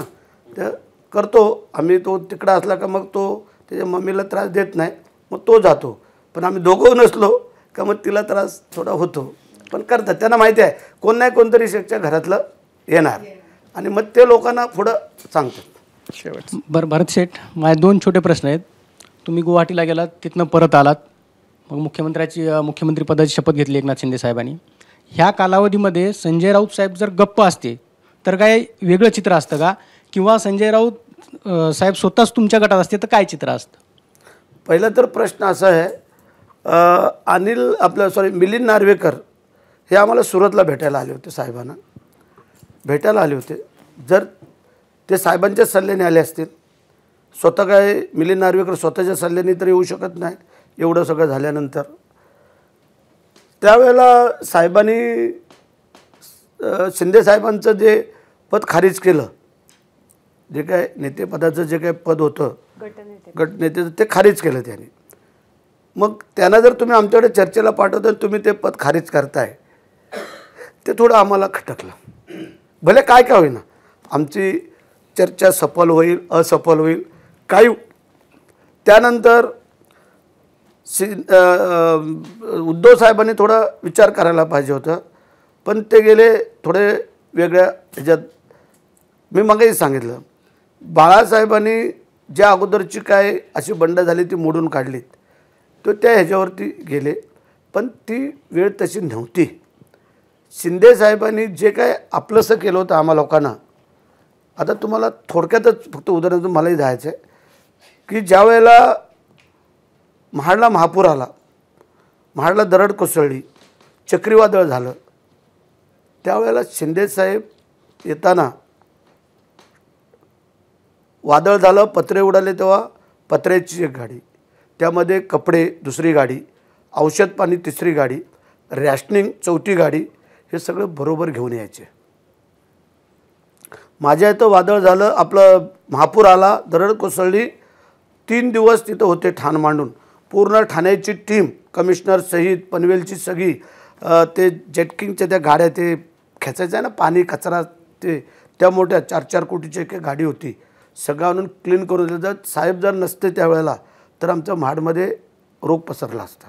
Speaker 3: तर करतो आम्ही तो तिकडं असला का मग तो त्याच्या मम्मीला त्रास देत नाही मग तो जातो पण आम्ही दोघं नसलो का मग तिला त्रास थोडा होतो पण करतात त्यांना माहिती आहे कोण नाही कोणतरी शेठच्या घरातलं येणार आणि मग ते लोकांना पुढं सांगतात शेवट
Speaker 7: बरं भरत शेठ माझे दोन छोटे प्रश्न आहेत तुम्ही गुवाहाटीला गेलात तिथनं परत आलात मग मुख्यमंत्र्याची मुख्यमंत्रीपदाची शपथ घेतली एकनाथ शिंदे साहेबांनी ह्या कालावधीमध्ये संजय राऊत साहेब जर गप्प असते तर काय वेगळं चित्र असतं का किंवा संजय राऊत साहेब
Speaker 3: स्वतःच तुमच्या गटात असते तर काय चित्र असतं पहिला तर प्रश्न असा आहे अनिल आपलं सॉरी मिलिंद नार्वेकर हे आम्हाला सुरतला भेटायला आले होते साहेबांना भेटायला आले होते जर ते साहेबांच्या सल्ल्याने आले असतील स्वतः काय मिलिंद नार्वेकर स्वतःच्या सल्ल्याने तर येऊ शकत नाही एवढं सगळं झाल्यानंतर त्यावेळेला साहेबांनी साहेबांचं जे पद खारिज केलं जे काय नेतेपदाचं जे काय पद होतं गट गटनेतेचं ते खारिज केलं त्याने मग त्यांना जर तुम्ही आमच्याकडे चर्चेला पाठवता तुम्ही ते पद खारिज करताय ते थोडं आम्हाला खटकलं भले काय काय होईना आमची चर्चा सफल होईल असफल होईल काही हो- त्यानंतर सि उद्धव साहेबांनी थोडा विचार करायला पाहिजे होता पण ते गेले थोडे वेगळ्या ह्याच्यात मी मगही सांगितलं बाळासाहेबांनी ज्या अगोदरची काय अशी बंड झाली ती मोडून काढलीत तो त्या ह्याच्यावरती गेले पण ती वेळ तशी नव्हती शिंदेसाहेबांनी जे काय आपलंसं केलं होतं आम्हा लोकांना आता तुम्हाला थोडक्यातच फक्त उदाहरणार्थ मलाही जायचं आहे की ज्या वेळेला महाडला महापूर आला महाडला दरड कोसळली चक्रीवादळ झालं त्यावेळेला शिंदेसाहेब येताना वादळ झालं पत्रे उडाले तेव्हा पत्र्याची एक गाडी त्यामध्ये कपडे दुसरी गाडी औषध पाणी तिसरी गाडी रॅशनिंग चौथी गाडी हे सगळं बरोबर घेऊन यायचे माझ्या इथं वादळ झालं आपलं महापूर आला दरड कोसळली तीन दिवस तिथं होते ठाण मांडून पूर्ण ठाण्याची टीम कमिशनर सहित पनवेलची सगळी ते जेटकिंगच्या त्या गाड्या ते खेचायचं आहे ना पाणी कचरा ते त्या मोठ्या चार चार कोटीची एक गाडी होती सगळं आणून क्लीन करून दिलं जर साहेब जर नसते त्यावेळेला तर आमचं म्हाडमध्ये रोग पसरला असता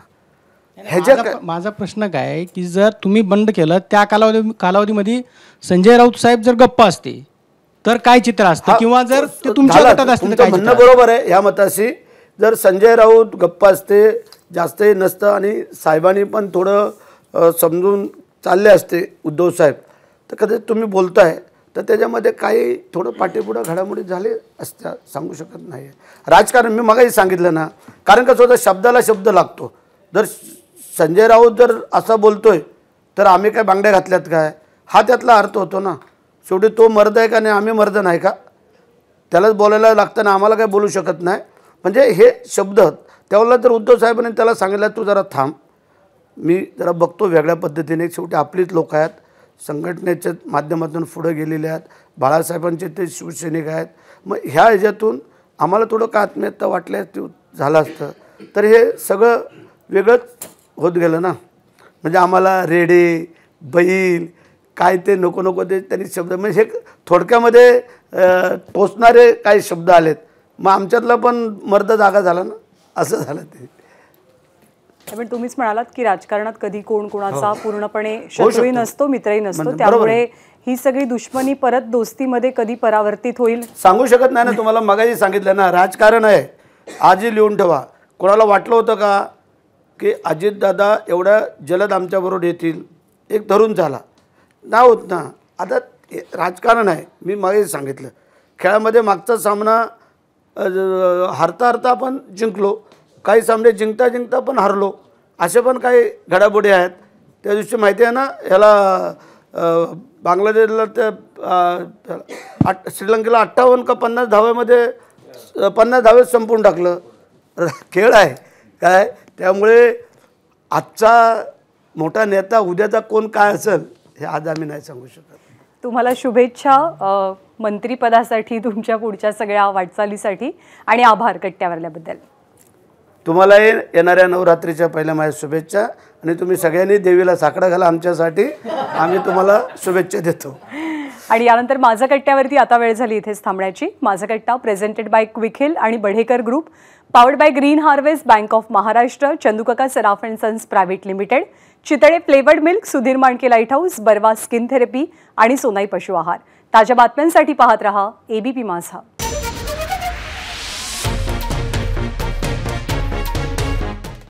Speaker 7: ह्याच्या माझा प्रश्न काय आहे की जर तुम्ही बंद केलं त्या कालावधी कालावधीमध्ये संजय राऊत साहेब जर गप्प असते तर काय चित्र असतं किंवा जर ते तुमच्या म्हणणं बरोबर
Speaker 3: आहे या मताशी जर संजय राऊत गप्प असते जास्तही नसतं आणि साहेबांनी पण थोडं समजून चालले असते उद्धव साहेब तर कधी तुम्ही बोलताय तर त्याच्यामध्ये काही थोडं पाठीपुढं घडामोडी झाले असत्या सांगू शकत नाही राजकारण मी मगाही सांगितलं ना कारण कसं होतं शब्दाला शब्द लागतो जर संजय राऊत जर असं बोलतोय तर आम्ही काय बांगड्या घातल्यात काय हा त्यातला अर्थ होतो ना शेवटी तो मर्द आहे का नाही आम्ही मर्द नाही का त्यालाच बोलायला लागतं ना आम्हाला काय बोलू शकत नाही म्हणजे हे शब्द त्यावेळेला जर उद्धव साहेबांनी त्याला सांगितलं तू जरा थांब मी जरा बघतो वेगळ्या पद्धतीने शेवटी आपलीच लोक आहेत संघटनेच्या माध्यमातून पुढे गेलेले आहेत बाळासाहेबांचे ते शिवसैनिक आहेत मग ह्या ह्याच्यातून आम्हाला थोडं का आत्मीयता वाटल्यास ते झालं असतं तर हे सगळं वेगळंच होत गेलं ना म्हणजे आम्हाला रेडे बैल काय ते नको नको ते त्यांनी शब्द म्हणजे हे थोडक्यामध्ये पोचणारे काही शब्द आलेत मग आमच्यातला पण मर्द जागा झाला ना असं झालं ते
Speaker 1: पण तुम्हीच म्हणालात की राजकारणात कधी कोण कोणाचा हो. पूर्णपणे शत्रूही
Speaker 3: नसतो मित्रही म्हणजे नसतो त्यामुळे
Speaker 1: ही सगळी दुश्मनी परत दोस्तीमध्ये कधी परावर्तित होईल
Speaker 3: सांगू शकत नाही ना तुम्हाला मगाशी सांगितलं ना राजकारण आहे आजही लिहून ठेवा कोणाला वाटलं होतं का की अजितदादा एवढ्या जलद आमच्याबरोबर येतील एक धरून झाला ना होत ना आता राजकारण आहे मी मागे सांगितलं खेळामध्ये मागचा सामना हरता हरता आपण जिंकलो काही सामने जिंकता जिंकता पण हरलो असे पण काही घडामोडी आहेत त्या दिवशी माहिती आहे ना ह्याला बांगलादेशला त्या श्रीलंकेला अठ्ठावन्न का पन्नास धाव्यामध्ये पन्नास धावे संपून टाकलं खेळ आहे काय त्यामुळे आजचा मोठा नेता उद्याचा कोण काय असेल हे आज आम्ही नाही सांगू शकत
Speaker 1: तुम्हाला शुभेच्छा मंत्रीपदासाठी तुमच्या पुढच्या सगळ्या वाटचालीसाठी आणि आभार कट्ट्यावरल्याबद्दल
Speaker 3: तुम्हालाही येणाऱ्या नवरात्रीच्या पहिल्या माझ्या शुभेच्छा आणि तुम्ही सगळ्यांनी देवीला साकडा घाला आमच्यासाठी आम्ही तुम्हाला शुभेच्छा देतो
Speaker 1: आणि यानंतर माझा कट्ट्यावरती आता वेळ झाली इथेच थांबण्याची माझा कट्टा प्रेझेंटेड बाय क्विखिल आणि Badhekar group powered by green harvest bank of Maharashtra Chandukaka Saraf and sons private limited Chitale flavoured milk Sudhir Manake light house Barwa skin therapy आणि सोनाई पशु आहार ताज्या बातम्यांसाठी पाहत रहा एबीपी माझा